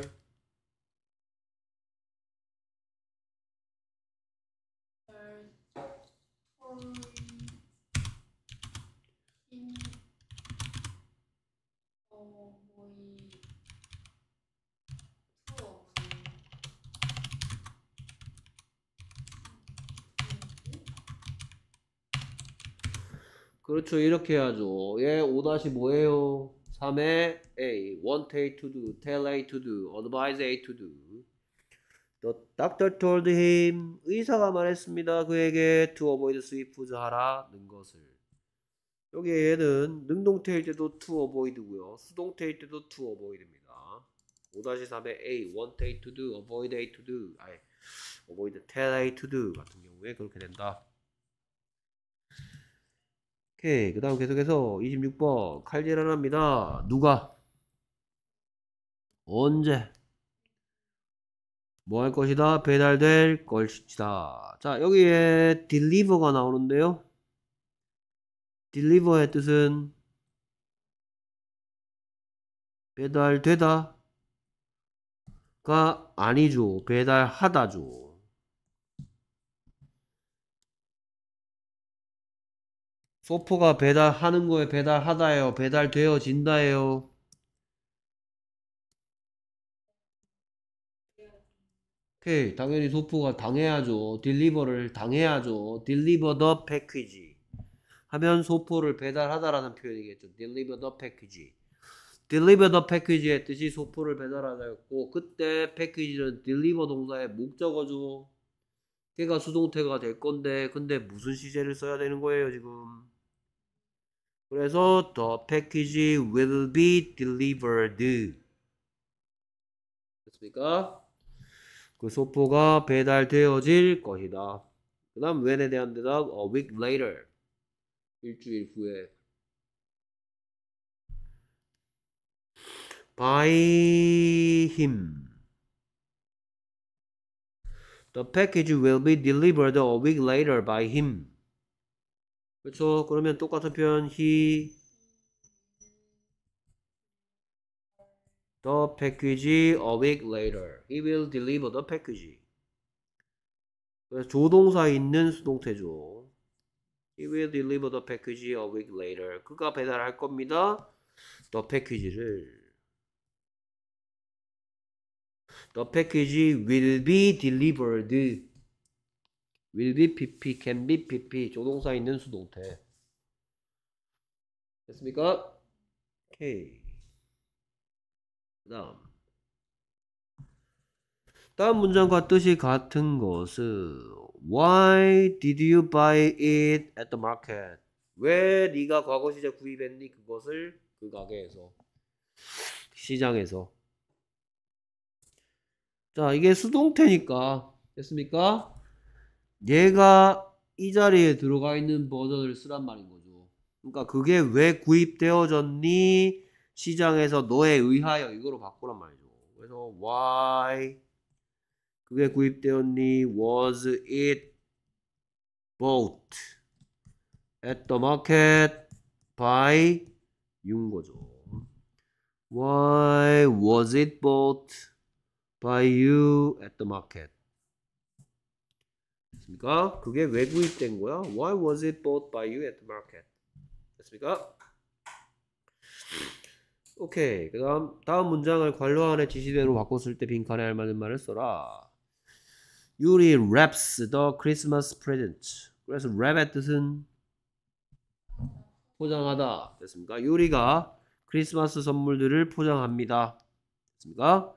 그렇죠. 이렇게 해야죠. 예, 5-뭐예요? 3의 A. Want A to do. Tell A to do. Advise A to do. The doctor told him. 의사가 말했습니다. 그에게 to avoid swift즈 하라는 것을. 여기 얘는 능동태일 때도 to avoid고요. 수동태일 때도 to avoid입니다. 5-3의 A. Want A to do. Avoid A to do. 아니, avoid tell A to do 같은 경우에 그렇게 된다. 오케이. 그 다음 계속해서 26번. 칼질하랍니다. 누가? 언제? 뭐 할 것이다? 배달될 것이다. 자, 여기에 deliver가 나오는데요. deliver의 뜻은 배달되다 가 아니죠. 배달하다죠. 소포가 배달하는 거에 배달하다요. 배달되어진다요. 오케이. 당연히 소포가 당해야죠. 딜리버를 당해야죠. 딜리버 더 패키지. 하면 소포를 배달하다라는 표현이겠죠. 딜리버 더 패키지. 딜리버 더 패키지의 뜻이 소포를 배달하다였고 그때 패키지는 딜리버 동사의 목적어죠. 걔가 수동태가 될 건데 근데 무슨 시제를 써야 되는 거예요 지금? 그래서 the package will be delivered. 됐습니까? 그 소포가 배달되어질 것이다. 그 다음 when에 대한 대답 a week later. 일주일 후에 by him. The package will be delivered a week later by him. 그렇죠? 그러면 똑같은 표현 he the package a week later. He will deliver the package. 그래서 조동사 있는 수동태죠. He will deliver the package a week later. 그가 배달할 겁니다. The package를. The package will be delivered. will be PP, can be PP 조동사 있는 수동태 됐습니까? 오케이 그 다음 다음 문장과 뜻이 같은 것은 Why did you buy it at the market? 왜 네가 과거 시제 구입했니 그것을 그 가게에서 시장에서 자 이게 수동태니까 됐습니까? 얘가 이 자리에 들어가 있는 버전을 쓰란 말인 거죠. 그러니까 그게 왜 구입되어졌니? 시장에서 너에 의하여 이거로 바꾸란 말이죠. 그래서 why 그게 구입되었니? was it bought at the market by 윤 거죠. Why was it bought by you at the market? 됐습니까? 그게 왜 구입된 거야? Why was it bought by you at the market? 됐습니까? 오케이. 그다음 다음 문장을 관료 안에 지시대로 바꿨을 때 빈칸에 알맞는 말을 써라. 유리 wraps the Christmas present. 그래서 wrap의 뜻은 포장하다. 됐습니까? 유리가 크리스마스 선물들을 포장합니다. 됐습니까?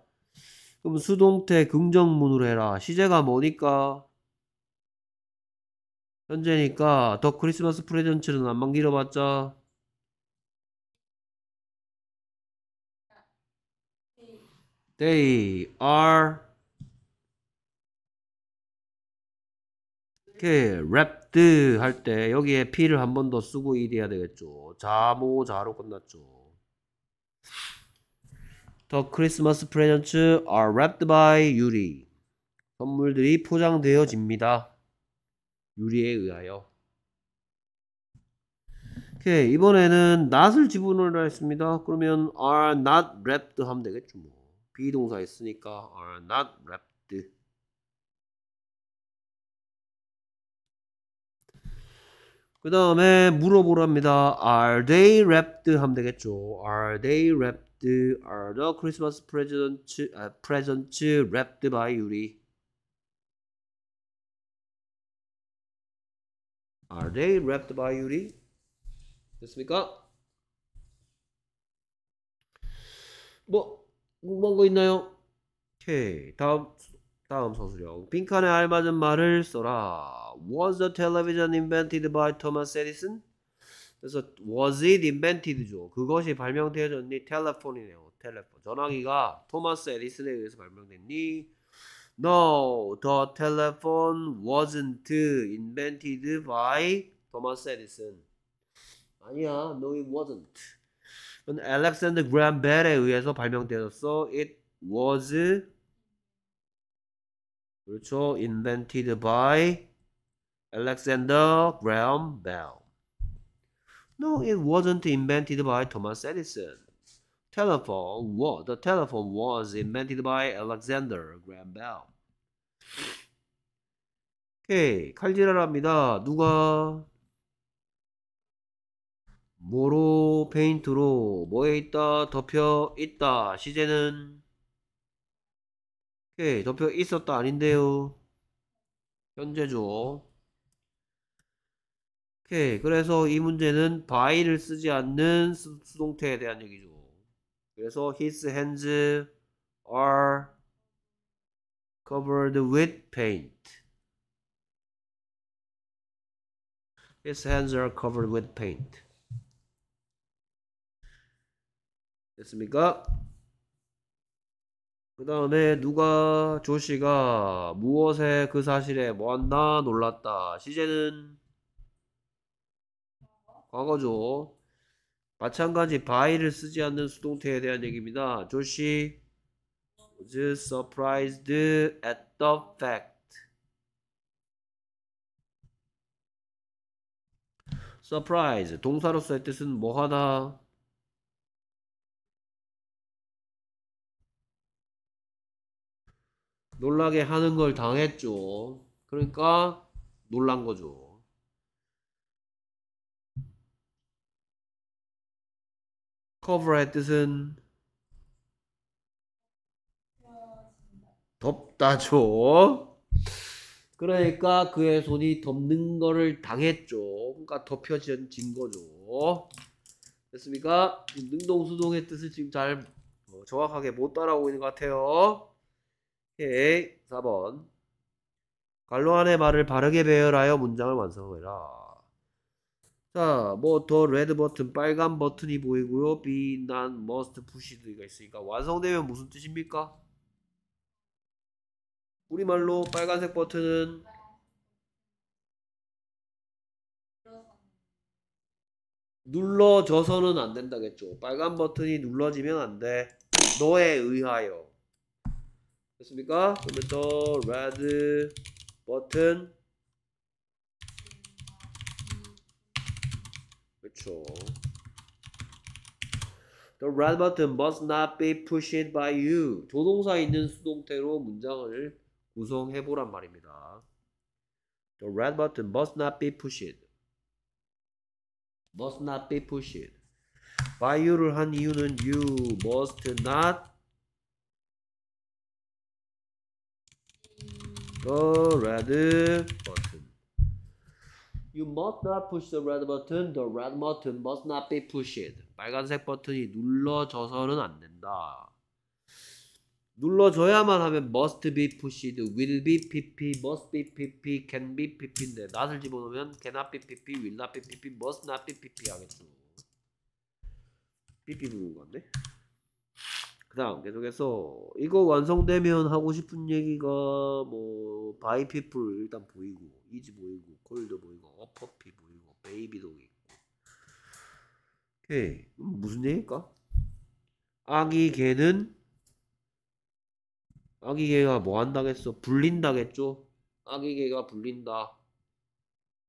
그럼 수동태 긍정문으로 해라. 시제가 뭐니까? 현재니까 더 크리스마스 프레젠츠는 안 만기려봤자 They are 이렇게 wrapped 할 때 여기에 p를 한 번 더 쓰고 일해야 되겠죠. 자모자로 끝났죠. The Christmas presents are wrapped by 유리. 선물들이 포장되어집니다. 유리에 의하여. 오케이 이번에는 not을 지분으로 했습니다. 그러면 are not wrapped 하면 되겠죠 뭐. 비동사 있으니까 are not wrapped. 그 다음에 물어보랍니다. Are they wrapped? 하면 되겠죠. Are they wrapped? Are the Christmas presents, uh, presents wrapped by Yuri? Are they wrapped by 유리? 됐습니까? 뭐 궁금한 거 있나요? 오케이 다음 다음 서술형 빈칸에 알맞은 말을 써라 Was the television invented by Thomas Edison? 그래서 was it invented죠. 그것이 발명되어니 텔레폰이네요. 텔레폰. 전화기가 토마스 에디슨에 의해서 발명됐니? No, the telephone wasn't invented by Thomas Edison. 아니야, no it wasn't. 그건 Alexander Graham Bell에 의해서 발명되었어. It was 그렇죠, invented by Alexander Graham Bell. No, it wasn't invented by Thomas Edison. telephone was the telephone was invented by Alexander Graham Bell. 오케이 칼질하랍니다. 누가 뭐로 페인트로 뭐에 있다 덮여 있다 시제는 오케이 덮여 있었다 아닌데요 현재죠 오케이 그래서 이 문제는 바이를 쓰지 않는 수동태에 대한 얘기죠 그래서 his hands are covered with paint. His hands are covered with paint. 됐습니까? 그 다음에 누가 조씨가 무엇에 그 사실에 뭐한다 놀랐다 시제는 과거죠 마찬가지 by를 쓰지 않는 수동태에 대한 얘기입니다. 조시 was surprised at the fact. surprise 동사로서의 뜻은 뭐하나 놀라게 하는 걸 당했죠. 그러니까 놀란 거죠. cover의 뜻은 덮다죠. 그러니까 그의 손이 덮는 거를 당했죠. 그러니까 덮여진 거죠. 됐습니까? 능동수동의 뜻을 지금 잘 어, 정확하게 못 따라오고 있는 것 같아요. 오케이. 예, 4번. 갈로안의 말을 바르게 배열하여 문장을 완성해라. 자, 뭐 더 레드 버튼, 빨간 버튼이 보이고요. B, 난, must, p u s h 가 있으니까 완성되면 무슨 뜻입니까? 우리말로 빨간색 버튼은 눌러져서는 안 된다겠죠. 빨간 버튼이 눌러지면 안 돼. 너에 의하여. 됐습니까? 그러면 더 레드 버튼 그렇죠. The red button must not be pushed by you. 조동사 있는 수동태로 문장을 구성해 보란 말입니다. The red button must not be pushed. must not be pushed. by you를 한 이유는 you must not the red button. You must not push the red button. The red button must not be pushed. 빨간색 버튼이 눌러져서는 안 된다. 눌러줘야만 하면 must be pushed, will be pp, must be pp, can be pp인데 낫을 집어넣으면 cannot be pp, will not be pp, must not be pp 하겠죠. pp 부른 건데? 그 다음 계속해서 이거 완성되면 하고 싶은 얘기가 뭐 바이피플 일단 보이고 이지 보이고 콜도 보이고 어퍼피 보이고 베이비도 있고 오케이 예, 무슨 얘기일까? 아기 개는 아기 개가 뭐 한다겠어? 불린다겠죠? 아기 개가 불린다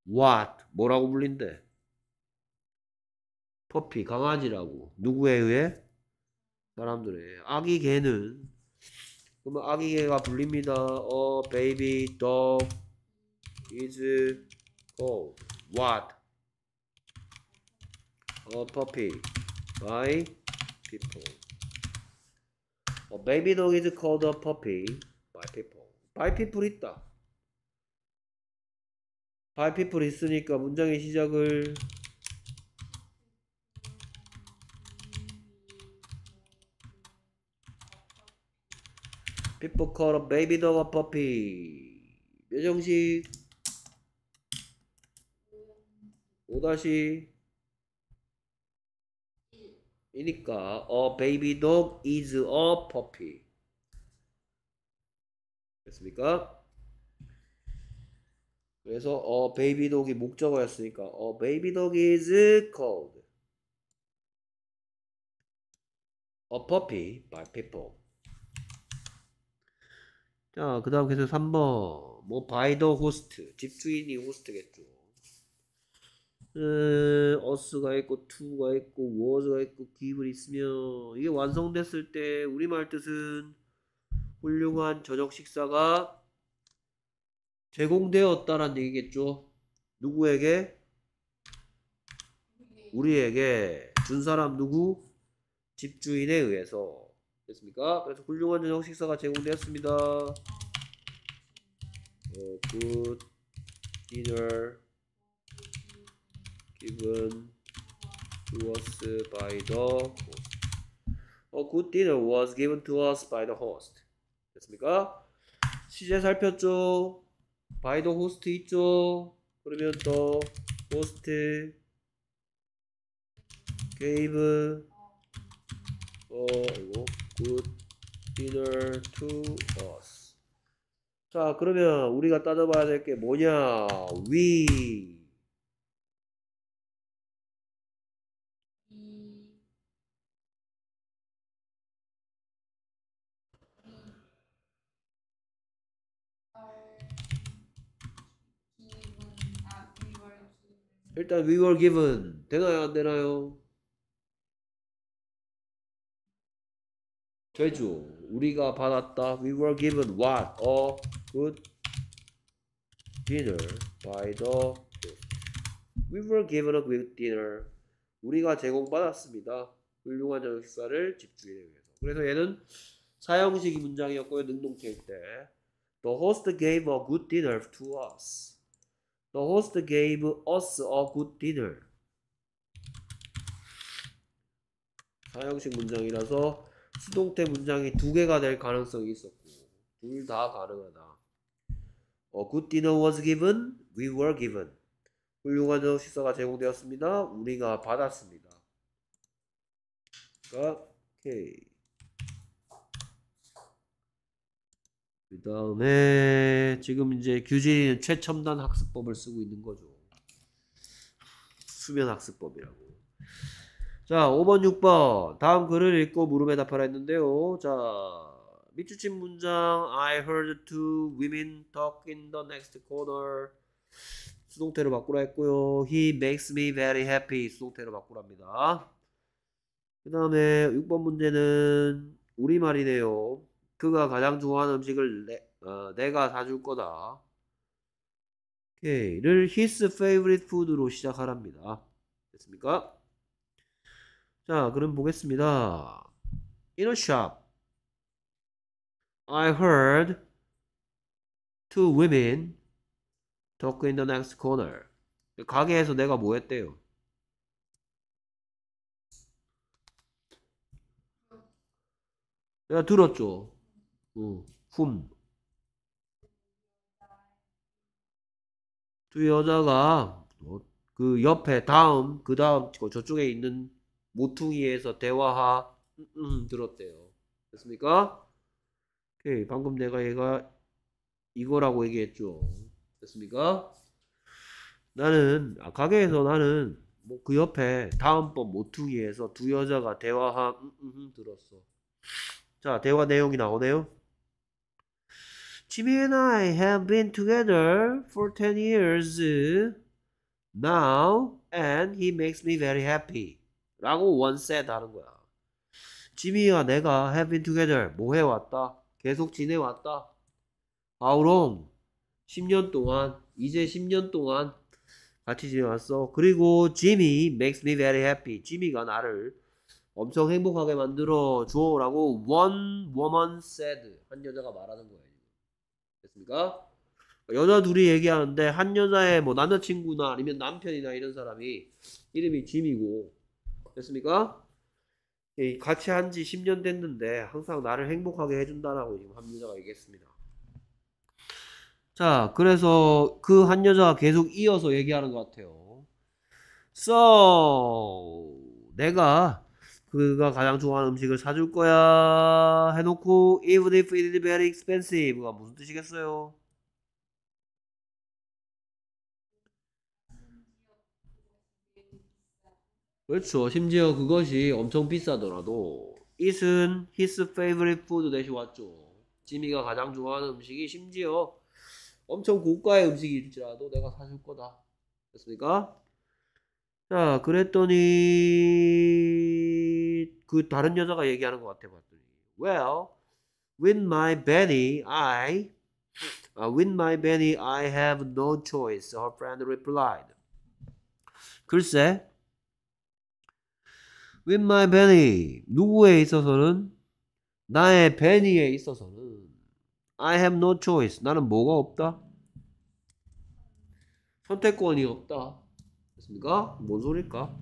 What? 뭐라고 불린대? 퍼피 강아지라고 누구에 의해? 사람들의 아기 개는 그러면 아기 개가 불립니다. 어, baby dog is called what? A puppy by people. A baby dog is called a puppy by people. by people 있다. by people 있으니까 문장의 시작을 People call a baby dog a puppy. 예정식 5-1 이니까 a baby dog is a puppy. 됐습니까? 그래서 어 베이비 독이 목적어였으니까 어 베이비 독 is called a puppy by people 자, 그 다음 계속 3번. 뭐, by the h 집주인이 호스트겠죠. 음, 그, us가 있고, t 가 있고, w a 가 있고, g i v 있으면, 이게 완성됐을 때, 우리말 뜻은, 훌륭한 저녁 식사가 제공되었다라는 얘기겠죠. 누구에게? 우리에게. 준 사람 누구? 집주인에 의해서. 됐습니까? 그래서 훌륭한 저녁 식사가 제공되었습니다. 어, good dinner given to us by the host. A good dinner was given to us by the host. 됐습니까? 시제 살폈죠? by the host 있죠? 그러면 또 host gave 어 이거 good dinner to us. 자, 그러면 우리가 따져봐야 될 게 뭐냐? we 일단 we were given 되나요 안 되나요? 죄주 우리가 받았다 we were given what a good dinner by the host we were given a good dinner 우리가 제공받았습니다 훌륭한 저녁사를 집주인에 의해서 그래서 얘는 사형식이 문장이었고요 능동태일 때 the host gave a good dinner to us the host gave us a good dinner 사형식 문장이라서 수동태 문장이 두 개가 될 가능성이 있었고 둘 다 가능하다. A 어, good dinner was given. We were given. 훌륭한 저녁 식사가 제공되었습니다. 우리가 받았습니다. 오케이. 그 다음에 지금 이제 규진 최첨단 학습법을 쓰고 있는 거죠. 수면 학습법이라고. 자, 5번, 6번. 다음 글을 읽고 물음에 답하라 했는데요. 자, 밑줄친 문장 I heard two women talk in the next corner. 수동태로 바꾸라 했고요. He makes me very happy. 수동태로 바꾸랍니다. 그 다음에 6번 문제는 우리말이네요. 그가 가장 좋아하는 음식을 내, 어, 내가 사줄 거다. 오케이.를 his favorite food로 시작하랍니다. 됐습니까? 자, 그럼 보겠습니다. In a shop, I heard two women talk in the next corner. 가게에서 내가 뭐 했대요? 내가 들었죠. 훔. 어, 두 여자가 어, 그 옆에 다음 그 다음 저쪽에 있는 모퉁이에서 대화하 음, 음, 들었대요. 됐습니까? 오케이. 방금 내가 얘가 이거라고 얘기했죠. 됐습니까? 나는 아, 가게에서 나는 뭐 그 옆에 다음번 모퉁이에서 두 여자가 대화한 음, 음, 음, 들었어. 자 대화 내용이 나오네요. Jimmy and I have been together for 10 years now and he makes me very happy. 라고 원세다는 거야. 지미와 내가 have been together 뭐 해왔다. 계속 지내왔다. How long? 10년 동안 이제 10년 동안 같이 지내왔어. 그리고 지미 makes me very happy. 지미가 나를 엄청 행복하게 만들어 주어라고 one woman said 한 여자가 말하는 거예 됐습니까? 여자 둘이 얘기하는데 한 여자의 뭐 남자친구나 아니면 남편이나 이런 사람이 이름이 짐이고 됐습니까? 예, 같이 한 지 10년 됐는데 항상 나를 행복하게 해준다라고 지금 한 여자가 얘기했습니다. 자, 그래서 그 한 여자가 계속 이어서 얘기하는 것 같아요. So, 내가 그가 가장 좋아하는 음식을 사줄 거야 해놓고 even if it is very expensive가 무슨 뜻이겠어요? 그렇죠. 심지어 그것이 엄청 비싸더라도 it은 his favorite food 대신 왔죠. 지미가 가장 좋아하는 음식이 심지어 엄청 고가의 음식일지라도 내가 사줄 거다. 됐습니까? 자, 그랬더니 그 다른 여자가 얘기하는 것 같아 봤더니 well with my Benny I uh, with my Benny I have no choice her friend replied 글쎄 with my belly. 누구에 있어서는? 나의 베니에 있어서는 I have no choice. 나는 뭐가 없다? 선택권이 없다. 됐습니까? 뭔소리일까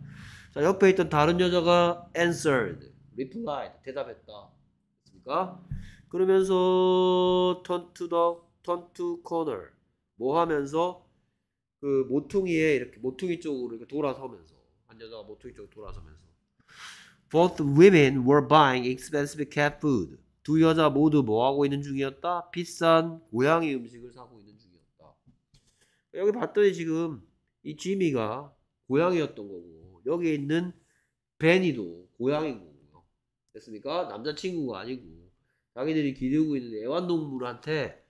자, 옆에 있던 다른 여자가 answered, replied, 대답했다. 됐습니까? 그러면서 turn to the, turn to corner. 뭐 하면서 그 모퉁이에 이렇게 모퉁이 쪽으로 이렇게 돌아서면서 한 여자가 모퉁이 쪽으로 돌아서면서 Both women were buying expensive cat food. 두 여자 모두 뭐 하고 있는 중이었다? 비싼 고양이 음식을 사고 있는 중이었다. 여기 봤더니 지금 이 지미가 고양이였던 거고 여기 있는 베니도 고양이고요. 됐습니까? 남자친구가 아니고 자기들이 기르고 있는 애완동물한테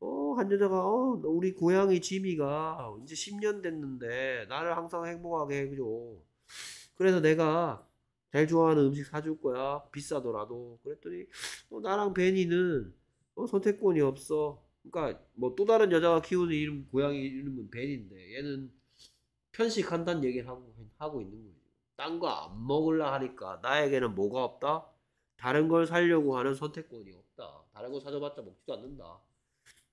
어, 한 여자가 어, 우리 고양이 지미가 이제 10년 됐는데 나를 항상 행복하게 해줘. 그래서 내가 제일 좋아하는 음식 사줄 거야. 비싸더라도. 그랬더니 어, 나랑 베니는 어, 선택권이 없어. 그러니까 뭐 또 다른 여자가 키우는 이름 고양이 이름은 베니인데 얘는 편식한다는 얘기를 하고, 하고 있는 거예요. 딴거 안 먹을라 하니까 나에게는 뭐가 없다? 다른 걸 살려고 하는 선택권이 없다. 다른 거 사줘봤자 먹지도 않는다.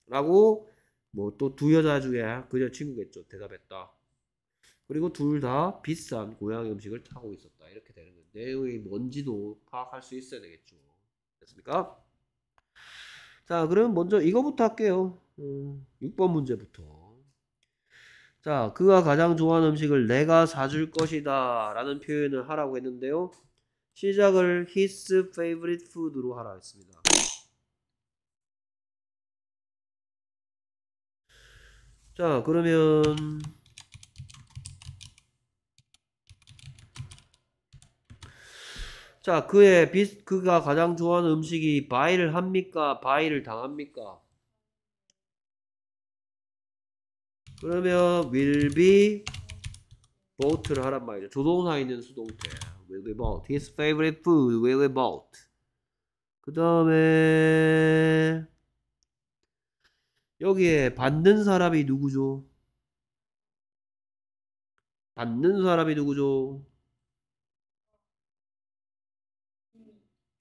라고 뭐 또 두 여자 중에 그녀 친구겠죠. 대답했다. 그리고 둘 다 비싼 고양이 음식을 타고 있었다. 이렇게 내용이 뭔지도 파악할 수 있어야 되겠죠. 됐습니까? 자, 그럼 먼저 이거부터 할게요. 음, 6번 문제부터. 자, 그가 가장 좋아하는 음식을 내가 사줄 것이다 라는 표현을 하라고 했는데요. 시작을 his favorite food로 하라 했습니다. 자, 그러면 자, 그의 비, 그가 가장 좋아하는 음식이 바이를 합니까? 바이를 당합니까? 그러면 will be b o u t 를 하란 말이죠. 조동사 있는 수동태. will be bought. His favorite food will be b o u t 그 다음에 여기에 받는 사람이 누구죠? 받는 사람이 누구죠?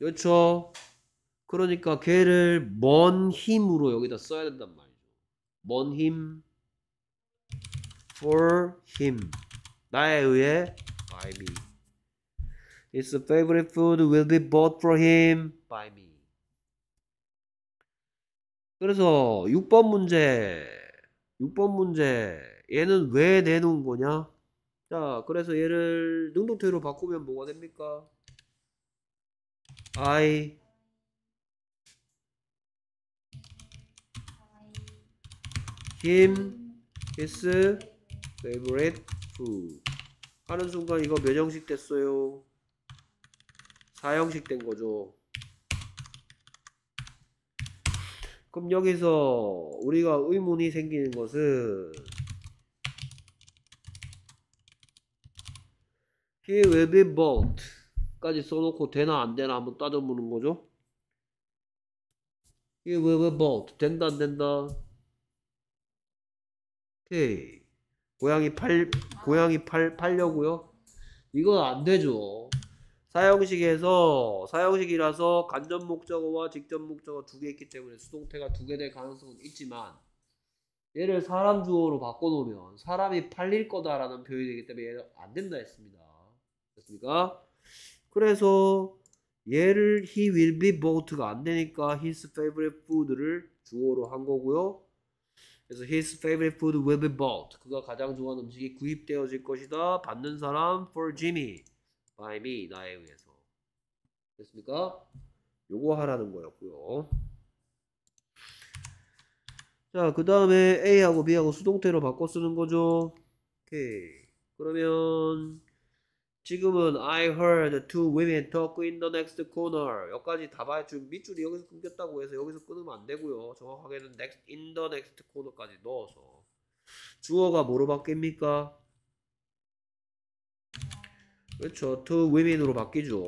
그렇죠? 그러니까 걔를 먼 힘으로 여기다 써야 된단 말이죠. 먼 힘. for him. 나에 의해 by me. His favorite food will be bought for him by me. 그래서 6번 문제 6번 문제 얘는 왜 내놓은 거냐? 자, 그래서 얘를 능동태로 바꾸면 뭐가 됩니까? I him his favorite food 하는 순간 이거 몇 형식 됐어요? 4형식 된 거죠. 그럼 여기서 우리가 의문이 생기는 것은 He will be bought 까지 써놓고 되나 안 되나 한번 따져보는 거죠. 이게 왜, 왜, 뭐, 된다, 안 된다. 오케이. 고양이 팔, 고양이 팔, 팔려고요? 이건 안 되죠. 사형식에서, 사형식이라서 간접 목적어와 직접 목적어 두개 있기 때문에 수동태가 두 개 될 가능성은 있지만, 얘를 사람 주어로 바꿔놓으면 사람이 팔릴 거다라는 표현이기 때문에 얘는 안 된다 했습니다. 됐습니까? 그래서 얘를 he will be b o u t 가안 되니까 his favorite food를 주어로 한 거고요. 그래서 his favorite food will be b o u t 그가 가장 좋아하는 음식이 구입되어질 것이다. 받는 사람 for Jimmy, by me 나에 의해서. 됐습니까? 요거 하라는 거였고요. 자, 그 다음에 A하고 B하고 수동태로 바꿔 쓰는 거죠. 오케이. 그러면 지금은 I heard two women talk in the next corner. 여기까지 다 봐야 지금 밑줄이 여기서 끊겼다고 해서 여기서 끊으면 안 되고요. 정확하게는 next in the next corner까지 넣어서 주어가 뭐로 바뀝니까? 그렇죠. two women으로 바뀌죠.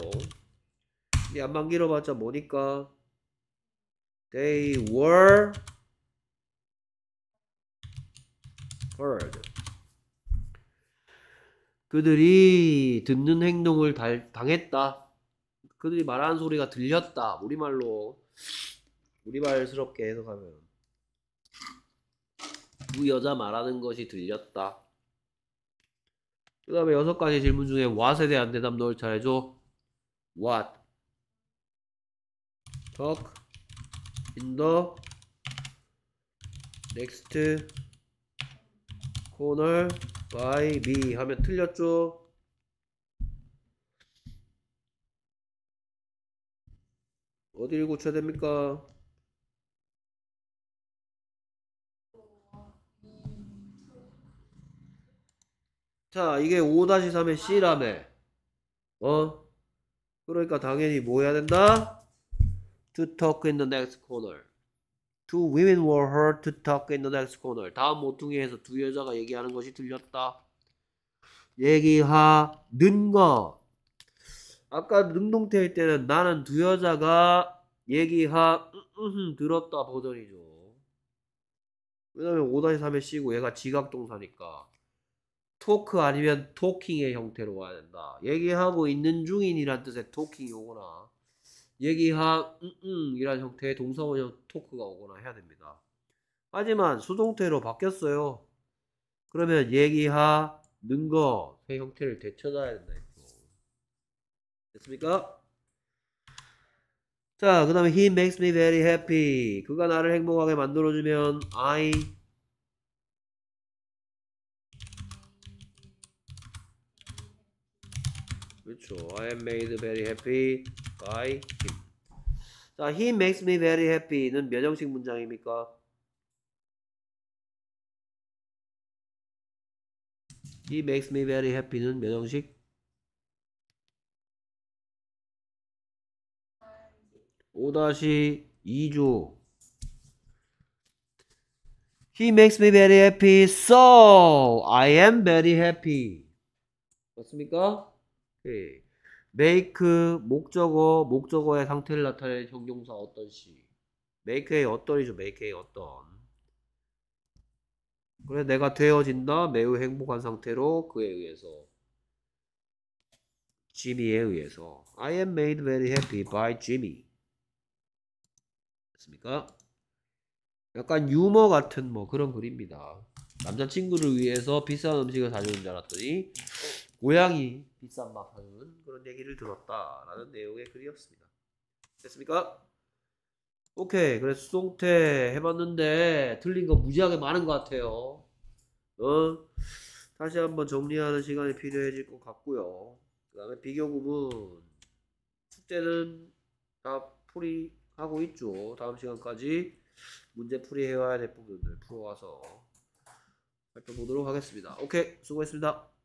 근데 안만 길어봤자 뭐니까 they were heard. 그들이 듣는 행동을 달, 당했다. 그들이 말하는 소리가 들렸다. 우리말로 우리말스럽게 해석하면 그 여자 말하는 것이 들렸다. 그 다음에 여섯 가지 질문 중에 what에 대한 대답 넣을 차례죠. what talk in the next corner by me 하면 틀렸죠? 어디를 고쳐야 됩니까? 자 이게 5-3의 C라며 어? 그러니까 당연히 뭐 해야 된다? To talk in the next corner Two women were heard to talk in the next corner. 다음 모퉁이에서 두 여자가 얘기하는 것이 들렸다. 얘기하는 거. 아까 능동태일 때는 나는 두 여자가 얘기하 들었다 버전이죠. 왜냐면 5-3의 C고 얘가 지각동사니까. 토크 아니면 토킹의 형태로 와야 된다. 얘기하고 있는 중인이란 뜻의 토킹이 오거나 얘기학, 응, 응, 이란 형태의 동사원형 토크가 오거나 해야 됩니다. 하지만 수동태로 바뀌었어요. 그러면 얘기하, 는거, 세 형태를 되찾아야 된다. 됐습니까? 자, 그 다음에 he makes me very happy. 그가 나를 행복하게 만들어주면 I 그렇죠. I am made very happy by him. 자, he makes me very happy는 몇 형식 문장입니까? He makes me very happy는 몇 형식? 오다시 2조 He makes me very happy, so I am very happy. 맞습니까? 예. 메이크 목적어 목적어의 상태를 나타내 형용사 어떤 시메이크의 어떤이죠 메이크의 어떤 그래 내가 되어진다 매우 행복한 상태로 그에 의해서 지미에 의해서 I am made very happy by Jimmy 됐습니까? 약간 유머 같은 뭐 그런 글입니다 남자친구를 위해서 비싼 음식을 사주는 줄 알았더니 고양이 비싼 밥 하는 그런 얘기를 들었다라는 내용의 글이었습니다. 됐습니까? 오케이. 그래서 수동태 해봤는데 틀린 거 무지하게 많은 것 같아요. 어? 다시 한번 정리하는 시간이 필요해질 것 같고요. 그 다음에 비교구문 숙제는 다 풀이하고 있죠. 다음 시간까지 문제 풀이해와야 될 부분들 풀어와서 살펴보도록 하겠습니다. 오케이. 수고했습니다.